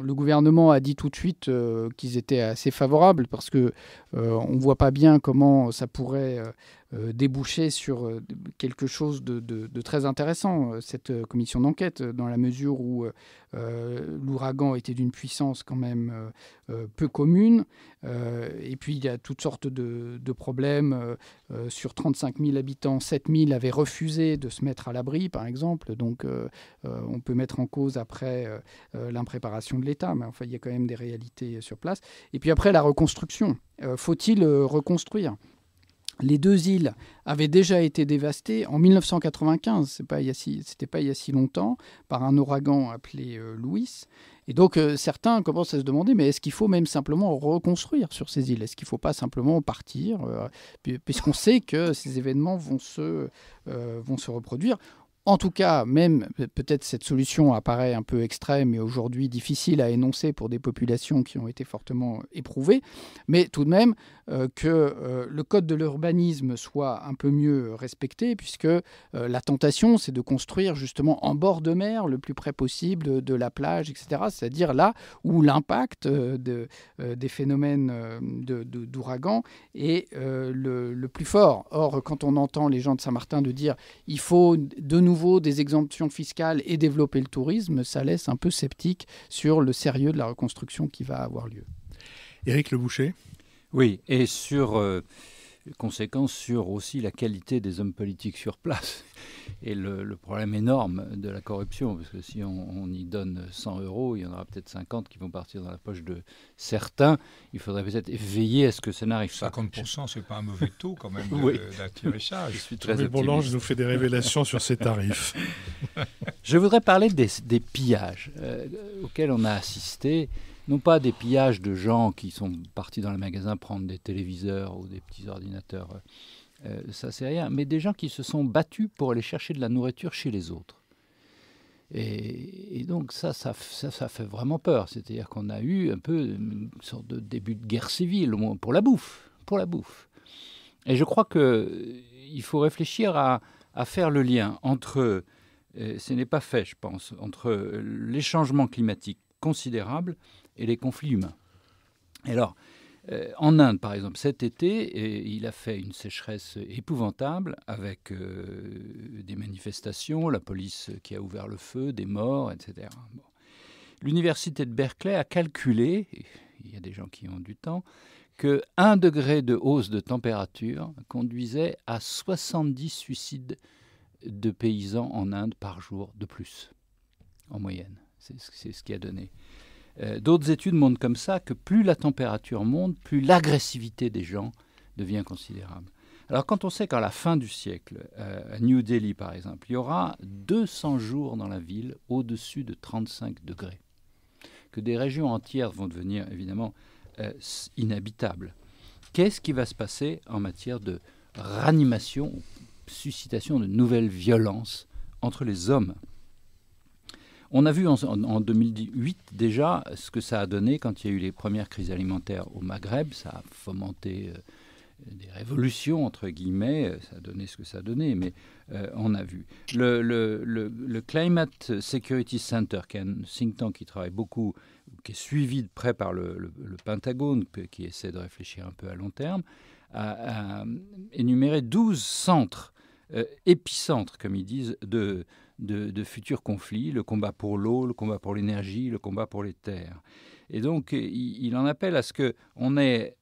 C: le gouvernement a dit tout de suite euh, qu'ils étaient assez favorables parce que euh, on ne voit pas bien comment ça pourrait déboucher sur quelque chose de, très intéressant, cette commission d'enquête, dans la mesure où l'ouragan était d'une puissance quand même peu commune. et puis il y a toutes sortes de problèmes. sur 35 000 habitants, 7 000 avaient refusé de se mettre à l'abri, par exemple. Donc on peut mettre en cause après euh, l'impréparation de l'État, mais enfin, il y a quand même des réalités euh, sur place. Et puis après, la reconstruction. Euh, faut-il reconstruire les deux îles avaient déjà été dévastées en 1995, c'est pas, si, pas il y a si longtemps, par un ouragan appelé Louis. Et donc certains commencent à se demander, mais est-ce qu'il faut même simplement reconstruire sur ces îles Est-ce qu'il ne faut pas simplement partir, puisqu'on sait que ces événements vont se, vont se reproduire en tout cas, même peut-être cette solution apparaît un peu extrême et aujourd'hui difficile à énoncer pour des populations qui ont été fortement éprouvées, mais tout de même euh, que euh, le code de l'urbanisme soit un peu mieux respecté, puisque euh, la tentation, c'est de construire justement en bord de mer, le plus près possible de, la plage, etc. C'est-à-dire là où l'impact des phénomènes d'ouragan est le, plus fort. Or, quand on entend les gens de Saint-Martin de dire il faut de nouveau des exemptions fiscales et développer le tourisme, ça laisse un peu sceptique sur le sérieux de la reconstruction qui va avoir lieu. Éric Leboucher
E: Oui, et sur euh, conséquences sur aussi la qualité des hommes politiques sur place et le, problème énorme de la corruption, parce que si on, y donne 100 euros, il y en aura peut-être 50 qui vont partir dans la poche de certains. Il faudrait peut-être veiller à ce que ça n'arrive pas. 50%, c'est pas un mauvais taux
A: quand même oui. d'attirer ça. Je suis très je nous fait des révélations sur ces tarifs.
E: Je voudrais parler des, pillages euh, auxquels on a assisté non pas des pillages de gens qui sont partis dans les magasins prendre des téléviseurs ou des petits ordinateurs, euh, euh, ça c'est rien, mais des gens qui se sont battus pour aller chercher de la nourriture chez les autres. Et, donc ça ça, fait vraiment peur. C'est-à-dire qu'on a eu un peu une sorte de début de guerre civile, au moins pour la bouffe, pour la bouffe. Et je crois qu'il euh, faut réfléchir à, faire le lien entre, ce n'est pas fait, je pense, entre les changements climatiques considérables et les conflits humains. alors, euh, en Inde, par exemple, cet été, euh, il a fait une sécheresse épouvantable avec euh, des manifestations, la police qui a ouvert le feu, des morts, etc. L'université de Berkeley a calculé, il y a des gens qui ont du temps, que 1 degré de hausse de température conduisait à 70 suicides de paysans en Inde par jour de plus, en moyenne. C'est ce qui a donné euh, d'autres études montrent comme ça que plus la température monte, plus l'agressivité des gens devient considérable. Alors quand on sait qu'à la fin du siècle, euh, à New Delhi par exemple, il y aura 200 jours dans la ville au-dessus de 35 degrés, que des régions entières vont devenir évidemment euh, inhabitables, qu'est-ce qui va se passer en matière de ranimation, suscitation de nouvelles violences entre les hommes on a vu en, 2018 2008 déjà ce que ça a donné quand il y a eu les premières crises alimentaires au Maghreb. Ça a fomenté euh, des révolutions, entre guillemets. Ça a donné ce que ça a donné, mais euh, on a vu. Le, Climate Security Center, qui est un think tank qui travaille beaucoup, qui est suivi de près par le, Pentagone, qui essaie de réfléchir un peu à long terme, a, énuméré 12 centres, euh, épicentres, comme ils disent, de de, futurs conflits, le combat pour l'eau, le combat pour l'énergie, le combat pour les terres. Et donc, euh, il, en appelle à ce qu'on ait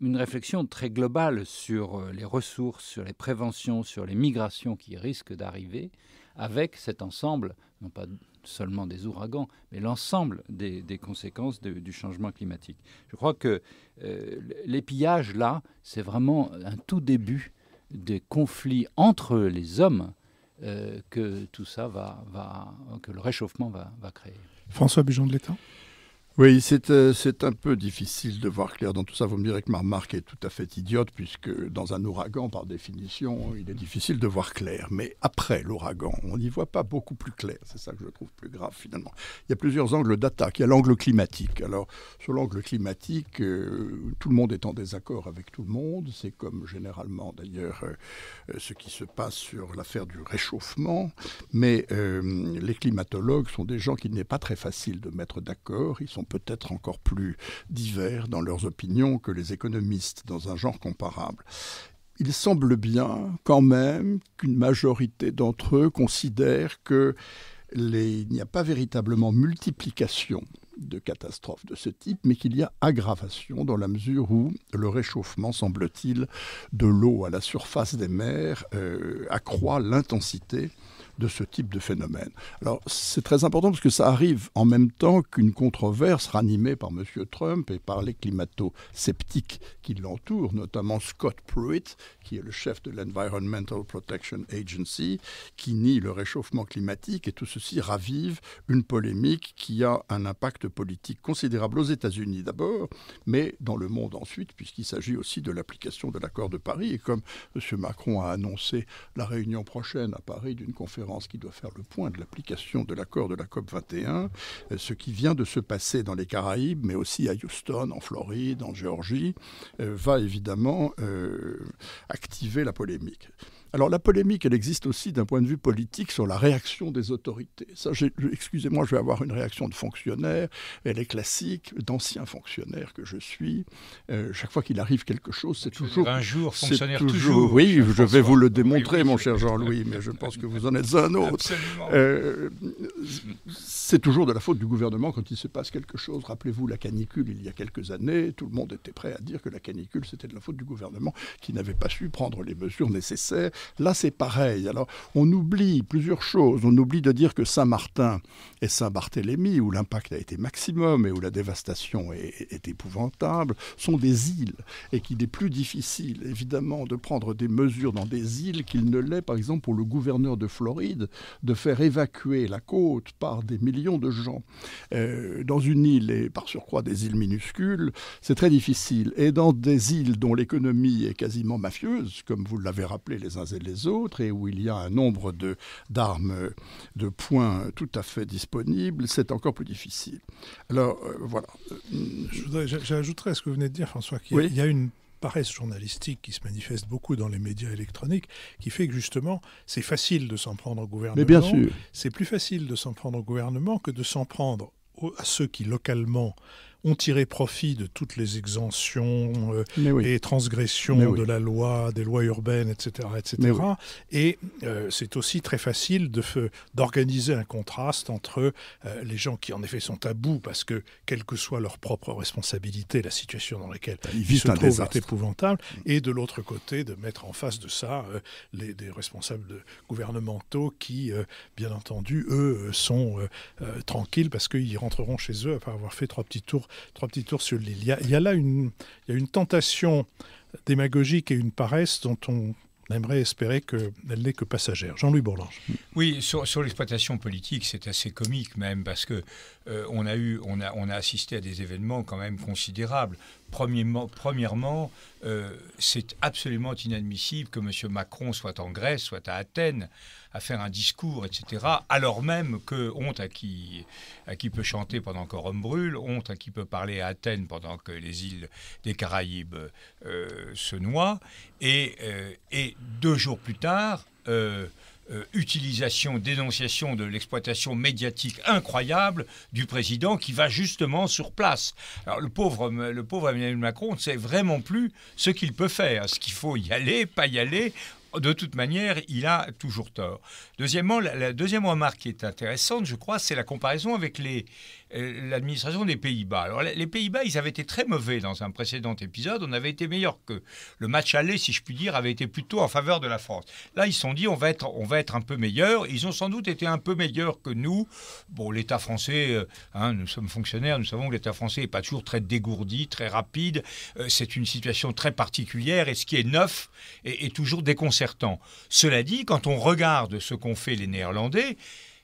E: une réflexion très globale sur euh, les ressources, sur les préventions, sur les migrations qui risquent d'arriver, avec cet ensemble, non pas seulement des ouragans, mais l'ensemble des, conséquences du changement climatique. Je crois que euh, l'épillage, là, c'est vraiment un tout début des conflits entre les hommes euh, que tout ça va,
D: que le réchauffement va, va créer.
A: François Bujon de l'État
D: oui, euh, c'est un peu difficile de voir clair dans tout ça. Vous me direz que ma remarque est tout à fait idiote, puisque dans un ouragan, par définition, il est difficile de voir clair. Mais après l'ouragan, on n'y voit pas beaucoup plus clair. C'est ça que je trouve plus grave, finalement. Il y a plusieurs angles d'attaque. Il y a l'angle climatique. Alors, sur l'angle climatique, euh, tout le monde est en désaccord avec tout le monde. C'est comme généralement, d'ailleurs, euh, ce qui se passe sur l'affaire du réchauffement. Mais les climatologues sont des gens qu'il n'est pas très facile de mettre d'accord. Ils sont peut-être encore plus divers dans leurs opinions que les économistes dans un genre comparable il semble bien quand même qu'une majorité d'entre eux considère que il n'y a pas véritablement multiplication de catastrophes de ce type, mais qu'il y a aggravation dans la mesure où le réchauffement, semble-t-il, de l'eau à la surface des mers euh, accroît l'intensité de ce type de phénomène. Alors c'est très important parce que ça arrive en même temps qu'une controverse ranimée par M. Trump et par les climato-sceptiques qui l'entourent, notamment Scott Pruitt, qui est le chef de l'Environmental Protection Agency, qui nie le réchauffement climatique et tout ceci ravive une polémique qui a un impact politique considérable aux États-Unis d'abord, mais dans le monde ensuite, puisqu'il s'agit aussi de l'application de l'accord de Paris. Et comme M. Macron a annoncé la réunion prochaine à Paris d'une conférence qui doit faire le point de l'application de l'accord de la COP 21, euh, ce qui vient de se passer dans les Caraïbes, mais aussi à Houston, en Floride, en Géorgie, euh, va évidemment euh, activer la polémique. Alors la polémique, elle existe aussi d'un point de vue politique sur la réaction des autorités. Ça, excusez-moi, je vais avoir une réaction de fonctionnaire, elle est classique, d'ancien fonctionnaire que je suis. Euh, chaque fois qu'il arrive quelque chose, c'est toujours... Un jour, fonctionnaire toujours, Oui, je vais vous le démontrer, mon cher Jean-Louis, mais je pense que vous en êtes un autre. Euh, c'est toujours de la faute du gouvernement quand il se passe quelque chose. Rappelez-vous la canicule il y a quelques années, tout le monde était prêt à dire que la canicule, c'était de la faute du gouvernement qui n'avait pas su prendre les mesures nécessaires Là, c'est pareil. Alors, on oublie plusieurs choses. On oublie de dire que Saint-Martin et Saint-Barthélemy, où l'impact a été maximum et où la dévastation est, épouvantable, sont des îles et qu'il est plus difficile, évidemment, de prendre des mesures dans des îles qu'il ne l'est, par exemple, pour le gouverneur de Floride, de faire évacuer la côte par des millions de gens euh, dans une île et par surcroît des îles minuscules, c'est très difficile. Et dans des îles dont l'économie est quasiment mafieuse, comme vous l'avez rappelé les uns et les autres, et où il y a un nombre d'armes, de, points tout à fait disponibles, c'est encore plus difficile. Alors, euh, voilà. Euh,
A: j'ajouterais ce que vous venez de dire, François, qu'il Il y a une paresse journalistique qui se manifeste beaucoup dans les médias électroniques, qui fait que justement, c'est facile de s'en prendre au gouvernement. Mais bien sûr. C'est plus facile de s'en prendre au gouvernement que de s'en prendre à ceux qui localement ont tiré profit de toutes les exemptions euh, et transgressions de la loi, des lois urbaines, etc. etc. Et euh, c'est aussi très facile d'organiser un contraste entre euh, les gens qui en effet sont à bout parce que, quelle que soit leur propre responsabilité, la situation dans laquelle ils, ils se trouvent est épouvantable, mm. et de l'autre côté, de mettre en face de ça les, des responsables gouvernementaux qui, bien entendu, eux, sont tranquilles parce qu'ils rentreront chez eux après avoir fait trois petits tours trois petits tours sur l'île. Il, y a, là une, il y a une tentation démagogique et une paresse dont on aimerait espérer qu'elle n'est que passagère. Jean-Louis Bourlange.
B: Oui, sur l'exploitation politique, c'est assez comique même, parce que euh, on, a eu, on, a, on a assisté à des événements quand même considérables. Premièrement, premièrement euh, c'est absolument inadmissible que M. Macron soit en Grèce, soit à Athènes, à faire un discours, etc., alors même que, honte à qui, à qui peut chanter pendant que Rome brûle, honte à qui peut parler à Athènes pendant que les îles des Caraïbes euh, se noient, et, et deux jours plus tard, euh, utilisation, dénonciation de l'exploitation médiatique incroyable du président qui va justement sur place. Alors le pauvre, le pauvre Emmanuel Macron ne sait vraiment plus ce qu'il peut faire, ce qu'il faut y aller, pas y aller. De toute manière, il a toujours tort. Deuxièmement, la, la deuxième remarque qui est intéressante, je crois, c'est la comparaison avec les, euh, l'administration des Pays-Bas. Alors, les Pays-Bas, ils avaient été très mauvais dans un précédent épisode. On avait été meilleur que Le match aller, si je puis dire, avait été plutôt en faveur de la France. Là, ils se sont dit, on va être, on va être un peu meilleurs. Ils ont sans doute été un peu meilleurs que nous. Bon, l'État français, euh, hein, nous sommes fonctionnaires, nous savons que l'État français n'est pas toujours très dégourdi, très rapide. Euh, c'est une situation très particulière et ce qui est neuf est, est toujours déconcertant. Cela dit, quand on regarde ce qu'ont fait les Néerlandais,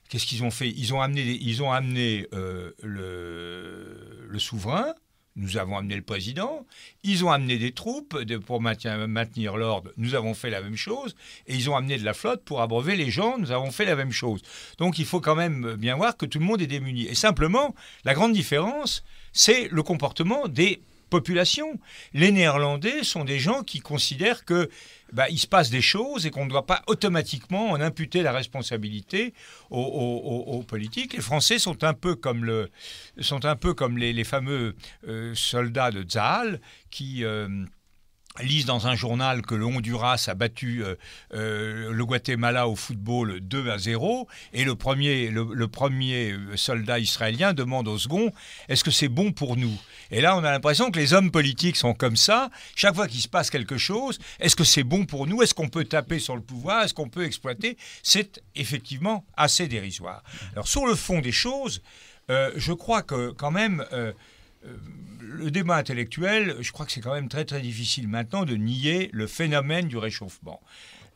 B: Qu'est-ce qu'ils ont fait Ils ont amené, ils ont amené euh, le, souverain, nous avons amené le président, ils ont amené des troupes pour maintenir l'ordre, nous avons fait la même chose, et ils ont amené de la flotte pour abreuver les gens, nous avons fait la même chose. Donc il faut quand même bien voir que tout le monde est démuni. Et simplement, la grande différence, c'est le comportement des population. Les Néerlandais sont des gens qui considèrent que bah, il se passe des choses et qu'on ne doit pas automatiquement en imputer la responsabilité aux, politiques. Les Français sont un peu comme, les, fameux euh, soldats de Zaal qui... Euh, lisent dans un journal que le Honduras a battu euh, euh, le Guatemala au football 2 à 0, et le premier, le, premier euh, soldat israélien demande au second, est-ce que c'est bon pour nous Et là, on a l'impression que les hommes politiques sont comme ça, chaque fois qu'il se passe quelque chose, est-ce que c'est bon pour nous Est-ce qu'on peut taper sur le pouvoir Est-ce qu'on peut exploiter C'est effectivement assez dérisoire. Alors sur le fond des choses, je crois que quand même... Euh, le débat intellectuel, je crois que c'est quand même très très difficile maintenant de nier le phénomène du réchauffement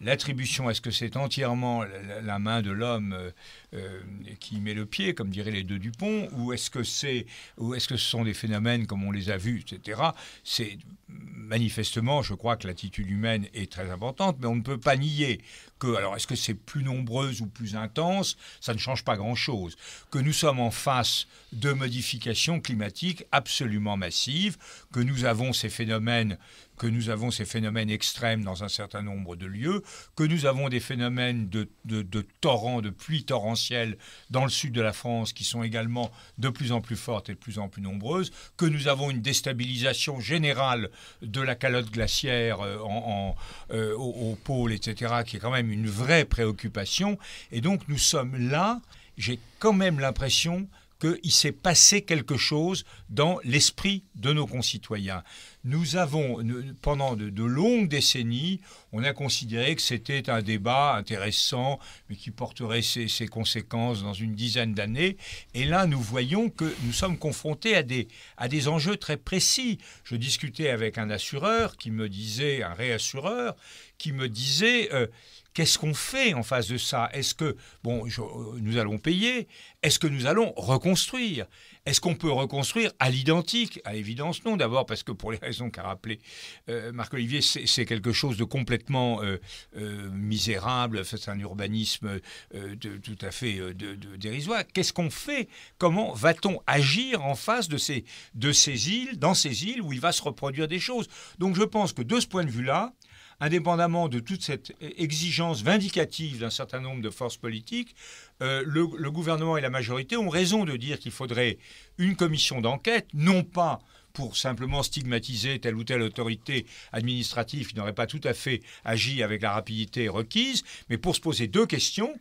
B: l'attribution, est-ce que c'est entièrement la, main de l'homme euh, euh, qui met le pied, comme diraient les deux Dupont, ou est-ce que c'est, ou est-ce que ce sont des phénomènes comme on les a vus, etc. C'est manifestement, je crois que l'attitude humaine est très importante, mais on ne peut pas nier que, alors est-ce que c'est plus nombreuse ou plus intense, ça ne change pas grand-chose, que nous sommes en face de modifications climatiques absolument massives, que nous avons ces phénomènes que nous avons ces phénomènes extrêmes dans un certain nombre de lieux, que nous avons des phénomènes de, de, torrents, de pluies torrentielles dans le sud de la France qui sont également de plus en plus fortes et de plus en plus nombreuses, que nous avons une déstabilisation générale de la calotte glaciaire euh, euh, au, au pôle, etc., qui est quand même une vraie préoccupation. Et donc nous sommes là, j'ai quand même l'impression qu'il s'est passé quelque chose dans l'esprit de nos concitoyens. Nous avons, pendant de, longues décennies, on a considéré que c'était un débat intéressant, mais qui porterait ses, conséquences dans une dizaine d'années. Et là, nous voyons que nous sommes confrontés à des, à des enjeux très précis. Je discutais avec un assureur qui me disait, un réassureur, qui me disait... Euh, Qu'est-ce qu'on fait en face de ça Est-ce que, bon, euh, nous allons payer Est-ce que nous allons reconstruire Est-ce qu'on peut reconstruire à l'identique À l'évidence, non, d'abord, parce que pour les raisons qu'a rappelé euh, Marc-Olivier, c'est quelque chose de complètement euh, misérable, c'est un urbanisme tout à fait dérisoire. Qu'est-ce qu'on fait Comment va-t-on agir en face de ces, de ces îles, dans ces îles où il va se reproduire des choses Donc je pense que de ce point de vue-là, indépendamment de toute cette exigence vindicative d'un certain nombre de forces politiques, euh, le gouvernement et la majorité ont raison de dire qu'il faudrait une commission d'enquête, non pas pour simplement stigmatiser telle ou telle autorité administrative qui n'aurait pas tout à fait agi avec la rapidité requise, mais pour se poser deux questions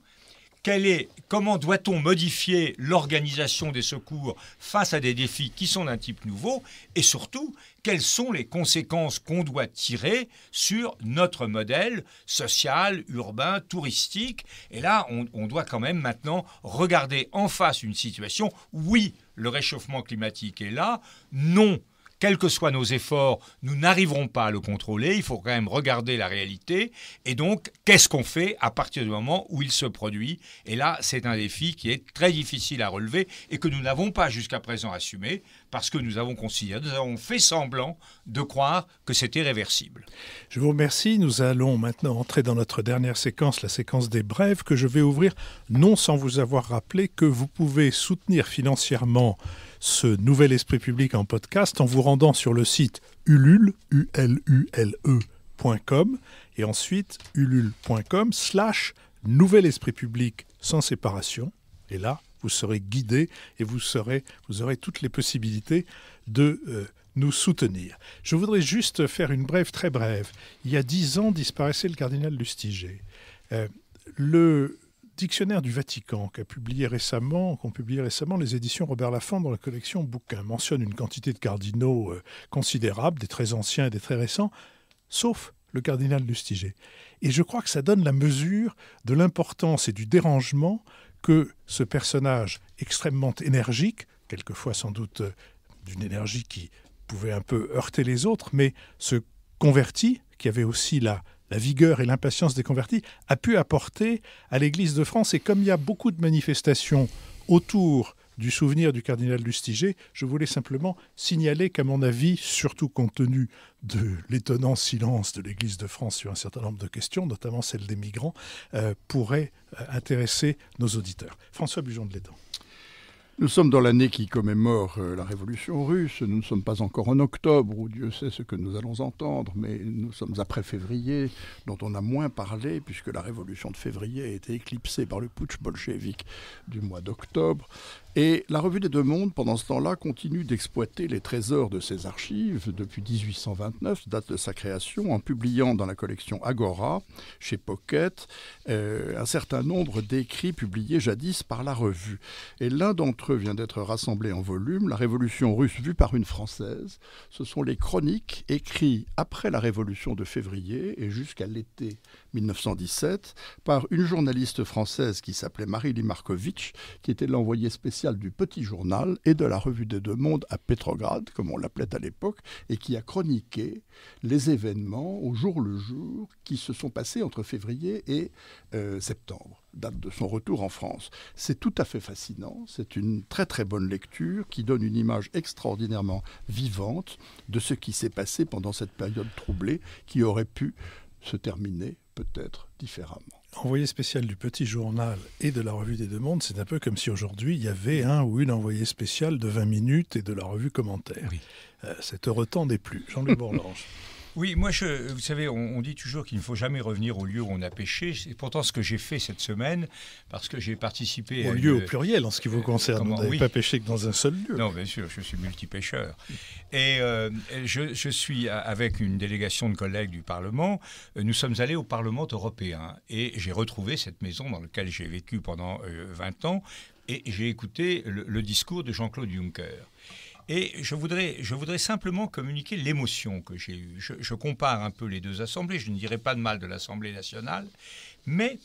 B: comment doit-on modifier l'organisation des secours face à des défis qui sont d'un type nouveau et surtout quelles sont les conséquences qu'on doit tirer sur notre modèle social, urbain, touristique. Et là, on doit quand même maintenant regarder en face une situation, oui, le réchauffement climatique est là, non, quels que soient nos efforts, nous n'arriverons pas à le contrôler. Il faut quand même regarder la réalité. Et donc, qu'est-ce qu'on fait à partir du moment où il se produit Et là, c'est un défi qui est très difficile à relever et que nous n'avons pas jusqu'à présent assumé parce que nous avons considéré, nous avons fait semblant de croire que c'était réversible.
A: Je vous remercie. Nous allons maintenant entrer dans notre dernière séquence, la séquence des brèves, que je vais ouvrir non sans vous avoir rappelé que vous pouvez soutenir financièrement ce nouvel esprit public en podcast en vous rendant sur le site ulule, ulule.com et ensuite ulule.com slash nouvel esprit public sans séparation. Et là, vous serez guidé et vous, serez, vous aurez toutes les possibilités de euh, nous soutenir. Je voudrais juste faire une brève, très brève. Il y a dix ans disparaissait le cardinal Lustiger. Euh, le Dictionnaire du Vatican, qu'a publié récemment, qu'ont publié récemment les éditions Robert Laffont dans la collection Bouquin, mentionne une quantité de cardinaux euh, considérables, considérable, des très anciens et des très récents, sauf le cardinal Lustiger. Et je crois que ça donne la mesure de l'importance et du dérangement que ce personnage extrêmement énergique, quelquefois sans doute euh, d'une énergie qui pouvait un peu heurter les autres, mais ce converti, qui avait aussi la la vigueur et l'impatience des convertis a pu apporter à l'Église de France. Et comme il y a beaucoup de manifestations autour du souvenir du cardinal Lustiger, je voulais simplement signaler qu'à mon avis, surtout compte tenu de l'étonnant silence de l'Église de France sur un certain nombre de questions, notamment celle des migrants, euh, pourrait euh, intéresser nos auditeurs. François Bujon de l'Étang.
D: Nous sommes dans l'année qui commémore euh, la révolution russe. Nous ne sommes pas encore en octobre, où Dieu sait ce que nous allons entendre, mais nous sommes après février, dont on a moins parlé, puisque la révolution de février a été éclipsée par le putsch bolchevique du mois d'octobre. Et la revue des Deux Mondes, pendant ce temps-là, continue d'exploiter les trésors de ses archives depuis 1829, date de sa création, en publiant dans la collection Agora, chez Pocket, euh, un certain nombre d'écrits publiés jadis par la revue. Et l'un d'entre eux vient d'être rassemblé en volume, La Révolution russe vue par une Française. Ce sont les chroniques écrites après la Révolution de février et jusqu'à l'été 1917 par une journaliste française qui s'appelait Marie Limarkovitch qui était l'envoyée spéciale du Petit Journal et de la Revue des Deux Mondes à Pétrograd, comme on l'appelait à l'époque, et qui a chroniqué les événements au jour le jour qui se sont passés entre février et euh, septembre date de son retour en France. C'est tout à fait fascinant, c'est une très très bonne lecture qui donne une image extraordinairement vivante de ce qui s'est passé pendant cette période troublée qui aurait pu se terminer
A: peut-être différemment. Envoyé spécial du Petit Journal et de la Revue des Deux Mondes, c'est un peu comme si aujourd'hui il y avait un ou une envoyée spécial de 20 minutes et de la Revue Commentaire. Oui. Euh, cet heureux temps n'est plus. Jean-Luc Bourlange.
B: Oui, moi, vous savez, on, dit toujours qu'il ne faut jamais revenir au lieu où on a pêché. C'est pourtant ce que j'ai fait cette semaine, parce que j'ai participé. Au lieu au pluriel,
A: en ce qui vous euh, concerne. vous n'avez pas pêché que dans un seul lieu. Non,
B: bien sûr, je suis multipêcheur. Et euh, je, suis avec une délégation de collègues du Parlement. Euh, nous sommes allés au Parlement européen et j'ai retrouvé cette maison dans laquelle j'ai vécu pendant 20 ans et j'ai écouté le discours de Jean-Claude Juncker. Et je voudrais, simplement communiquer l'émotion que j'ai eue. Je, compare un peu les deux assemblées, je ne dirai pas de mal de l'Assemblée nationale, mais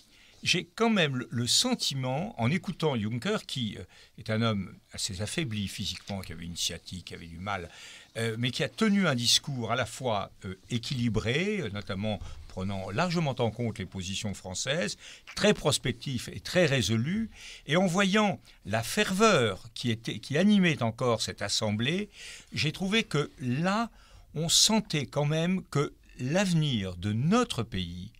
B: j'ai quand même le, sentiment, en écoutant Juncker, qui euh, est un homme assez affaibli physiquement, qui avait une sciatique, qui avait du mal, euh, mais qui a tenu un discours à la fois euh, équilibré, notamment prenant largement en compte les positions françaises, très prospectif et très résolues et en voyant la ferveur qui, qui animait encore cette assemblée, j'ai trouvé que là, on sentait quand même que l'avenir de notre pays,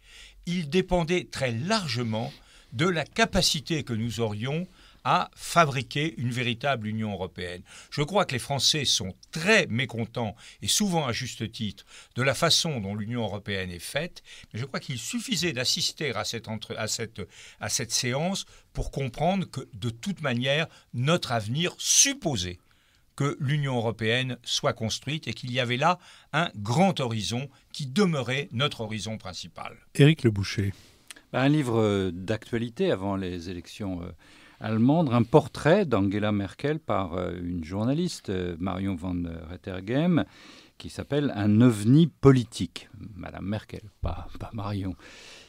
B: il dépendait très largement de la capacité que nous aurions à fabriquer une véritable Union européenne. Je crois que les Français sont très mécontents, et souvent à juste titre, de la façon dont l'Union européenne est faite, mais je crois qu'il suffisait d'assister à cette, à, cette, à cette séance pour comprendre que, de toute manière, notre avenir supposait que l'Union européenne soit construite et qu'il y avait là un grand horizon qui demeurait notre horizon principal.
A: Éric Leboucher.
E: Ben, un livre euh, d'actualité avant les élections euh, allemande, un portrait d'Angela Merkel par euh, une journaliste, euh, Marion van Rettergem, qui s'appelle Un ovni politique. Madame Merkel, pas, pas Marion.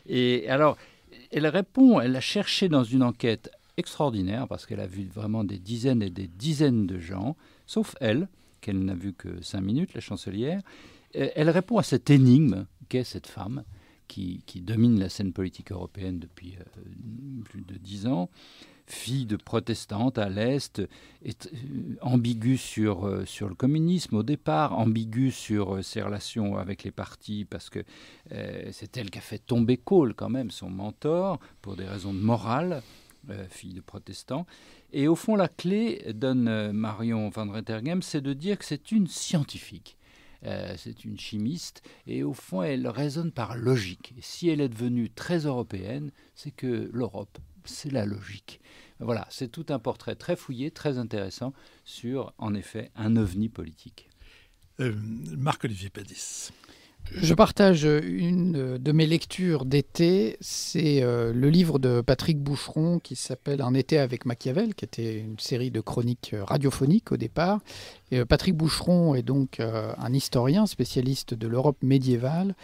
E: Et alors, elle répond, elle a cherché dans une enquête extraordinaire, parce qu'elle a vu vraiment des dizaines et des dizaines de gens, sauf elle, qu'elle n'a vu que cinq minutes, la chancelière. Euh, elle répond à cette énigme qu'est cette femme qui, qui domine la scène politique européenne depuis plus de dix ans fille de protestante à l'Est, est euh, ambiguë sur, euh, sur le communisme au départ, ambiguë sur euh, ses relations avec les partis, parce que c'est elle qui a fait tomber Kohl quand même, son mentor, pour des raisons de morale, fille de protestant. Et au fond, la clé, donne Marion van Rettergem, c'est de dire que c'est une scientifique. c'est une chimiste, et au fond, elle raisonne par logique. Et si elle est devenue très européenne, c'est que l'Europe c'est la logique. Voilà, c'est tout un portrait très fouillé, très intéressant sur, en effet, un ovni politique. Euh,
A: Marc-Olivier Padis. Je
C: partage une de mes lectures d'été, c'est euh, le livre de Patrick Boucheron qui s'appelle Un été avec Machiavel, qui était une série de chroniques euh, radiophoniques au départ. Patrick Boucheron est donc un historien spécialiste de l'Europe médiévale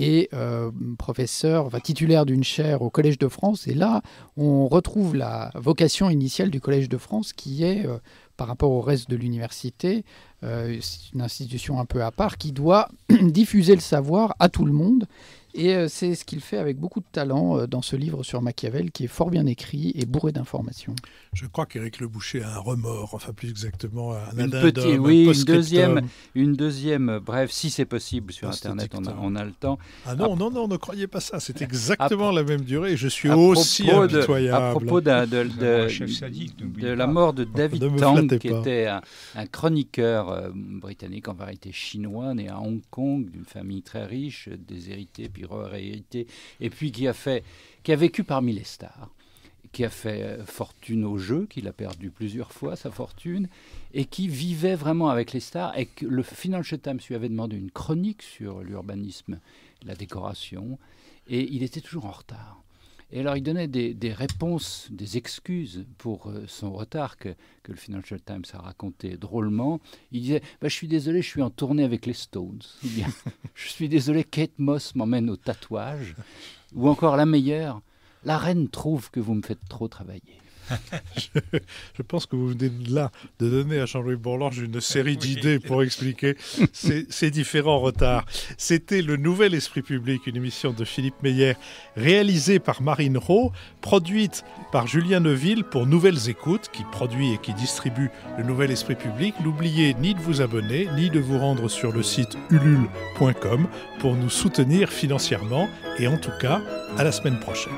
C: et euh, professeur, titulaire d'une chaire au Collège de France. Et là, on retrouve la vocation initiale du Collège de France qui est, euh, par rapport au reste de l'université, euh, une institution un peu à part qui doit diffuser le savoir à tout le monde et euh, c'est ce qu'il fait avec beaucoup de talent euh, dans ce livre sur Machiavel qui est fort bien écrit et bourré d'informations. Je crois
A: qu'Éric Le Boucher a un remords, enfin plus exactement un une oui, une deuxième, une
E: deuxième bref, si c'est possible sur Internet, on a, le temps. Ah non,
A: non, non, ne croyez pas ça, c'est exactement la même durée. Je suis aussi impitoyable. à propos
E: de, la mort de David Tang, qui était un, chroniqueur euh, britannique, en vérité chinois, né à Hong Kong, d'une famille très riche, hérités et puis qui a, fait, qui a vécu parmi les stars, qui a fait euh, fortune au jeu, qu'il a perdu plusieurs fois sa fortune, et qui vivait vraiment avec les stars, et que le Financial Times lui avait demandé une chronique sur l'urbanisme, la décoration, et il était toujours en retard. Et alors, il donnait des, réponses, des excuses pour euh, son retard que, le Financial Times a raconté drôlement. Il disait bah, Je suis désolé, je suis en tournée avec les Stones. bien Je suis désolé, Kate Moss m'emmène au tatouage. Ou encore la meilleure La reine trouve que vous me faites trop travailler.
A: je, pense que vous venez de là de donner à Jean-Louis Bourlange une série d'idées pour expliquer ces, différents retards. C'était le Nouvel Esprit Public, une émission de Philippe Meyer, réalisée par Marine Rowe, produite par Julien Neuville pour Nouvelles Écoutes, qui produit et qui distribue le Nouvel Esprit Public. N'oubliez ni de vous abonner, ni de vous rendre sur le site ulule.com pour nous soutenir financièrement et en tout cas à la semaine prochaine.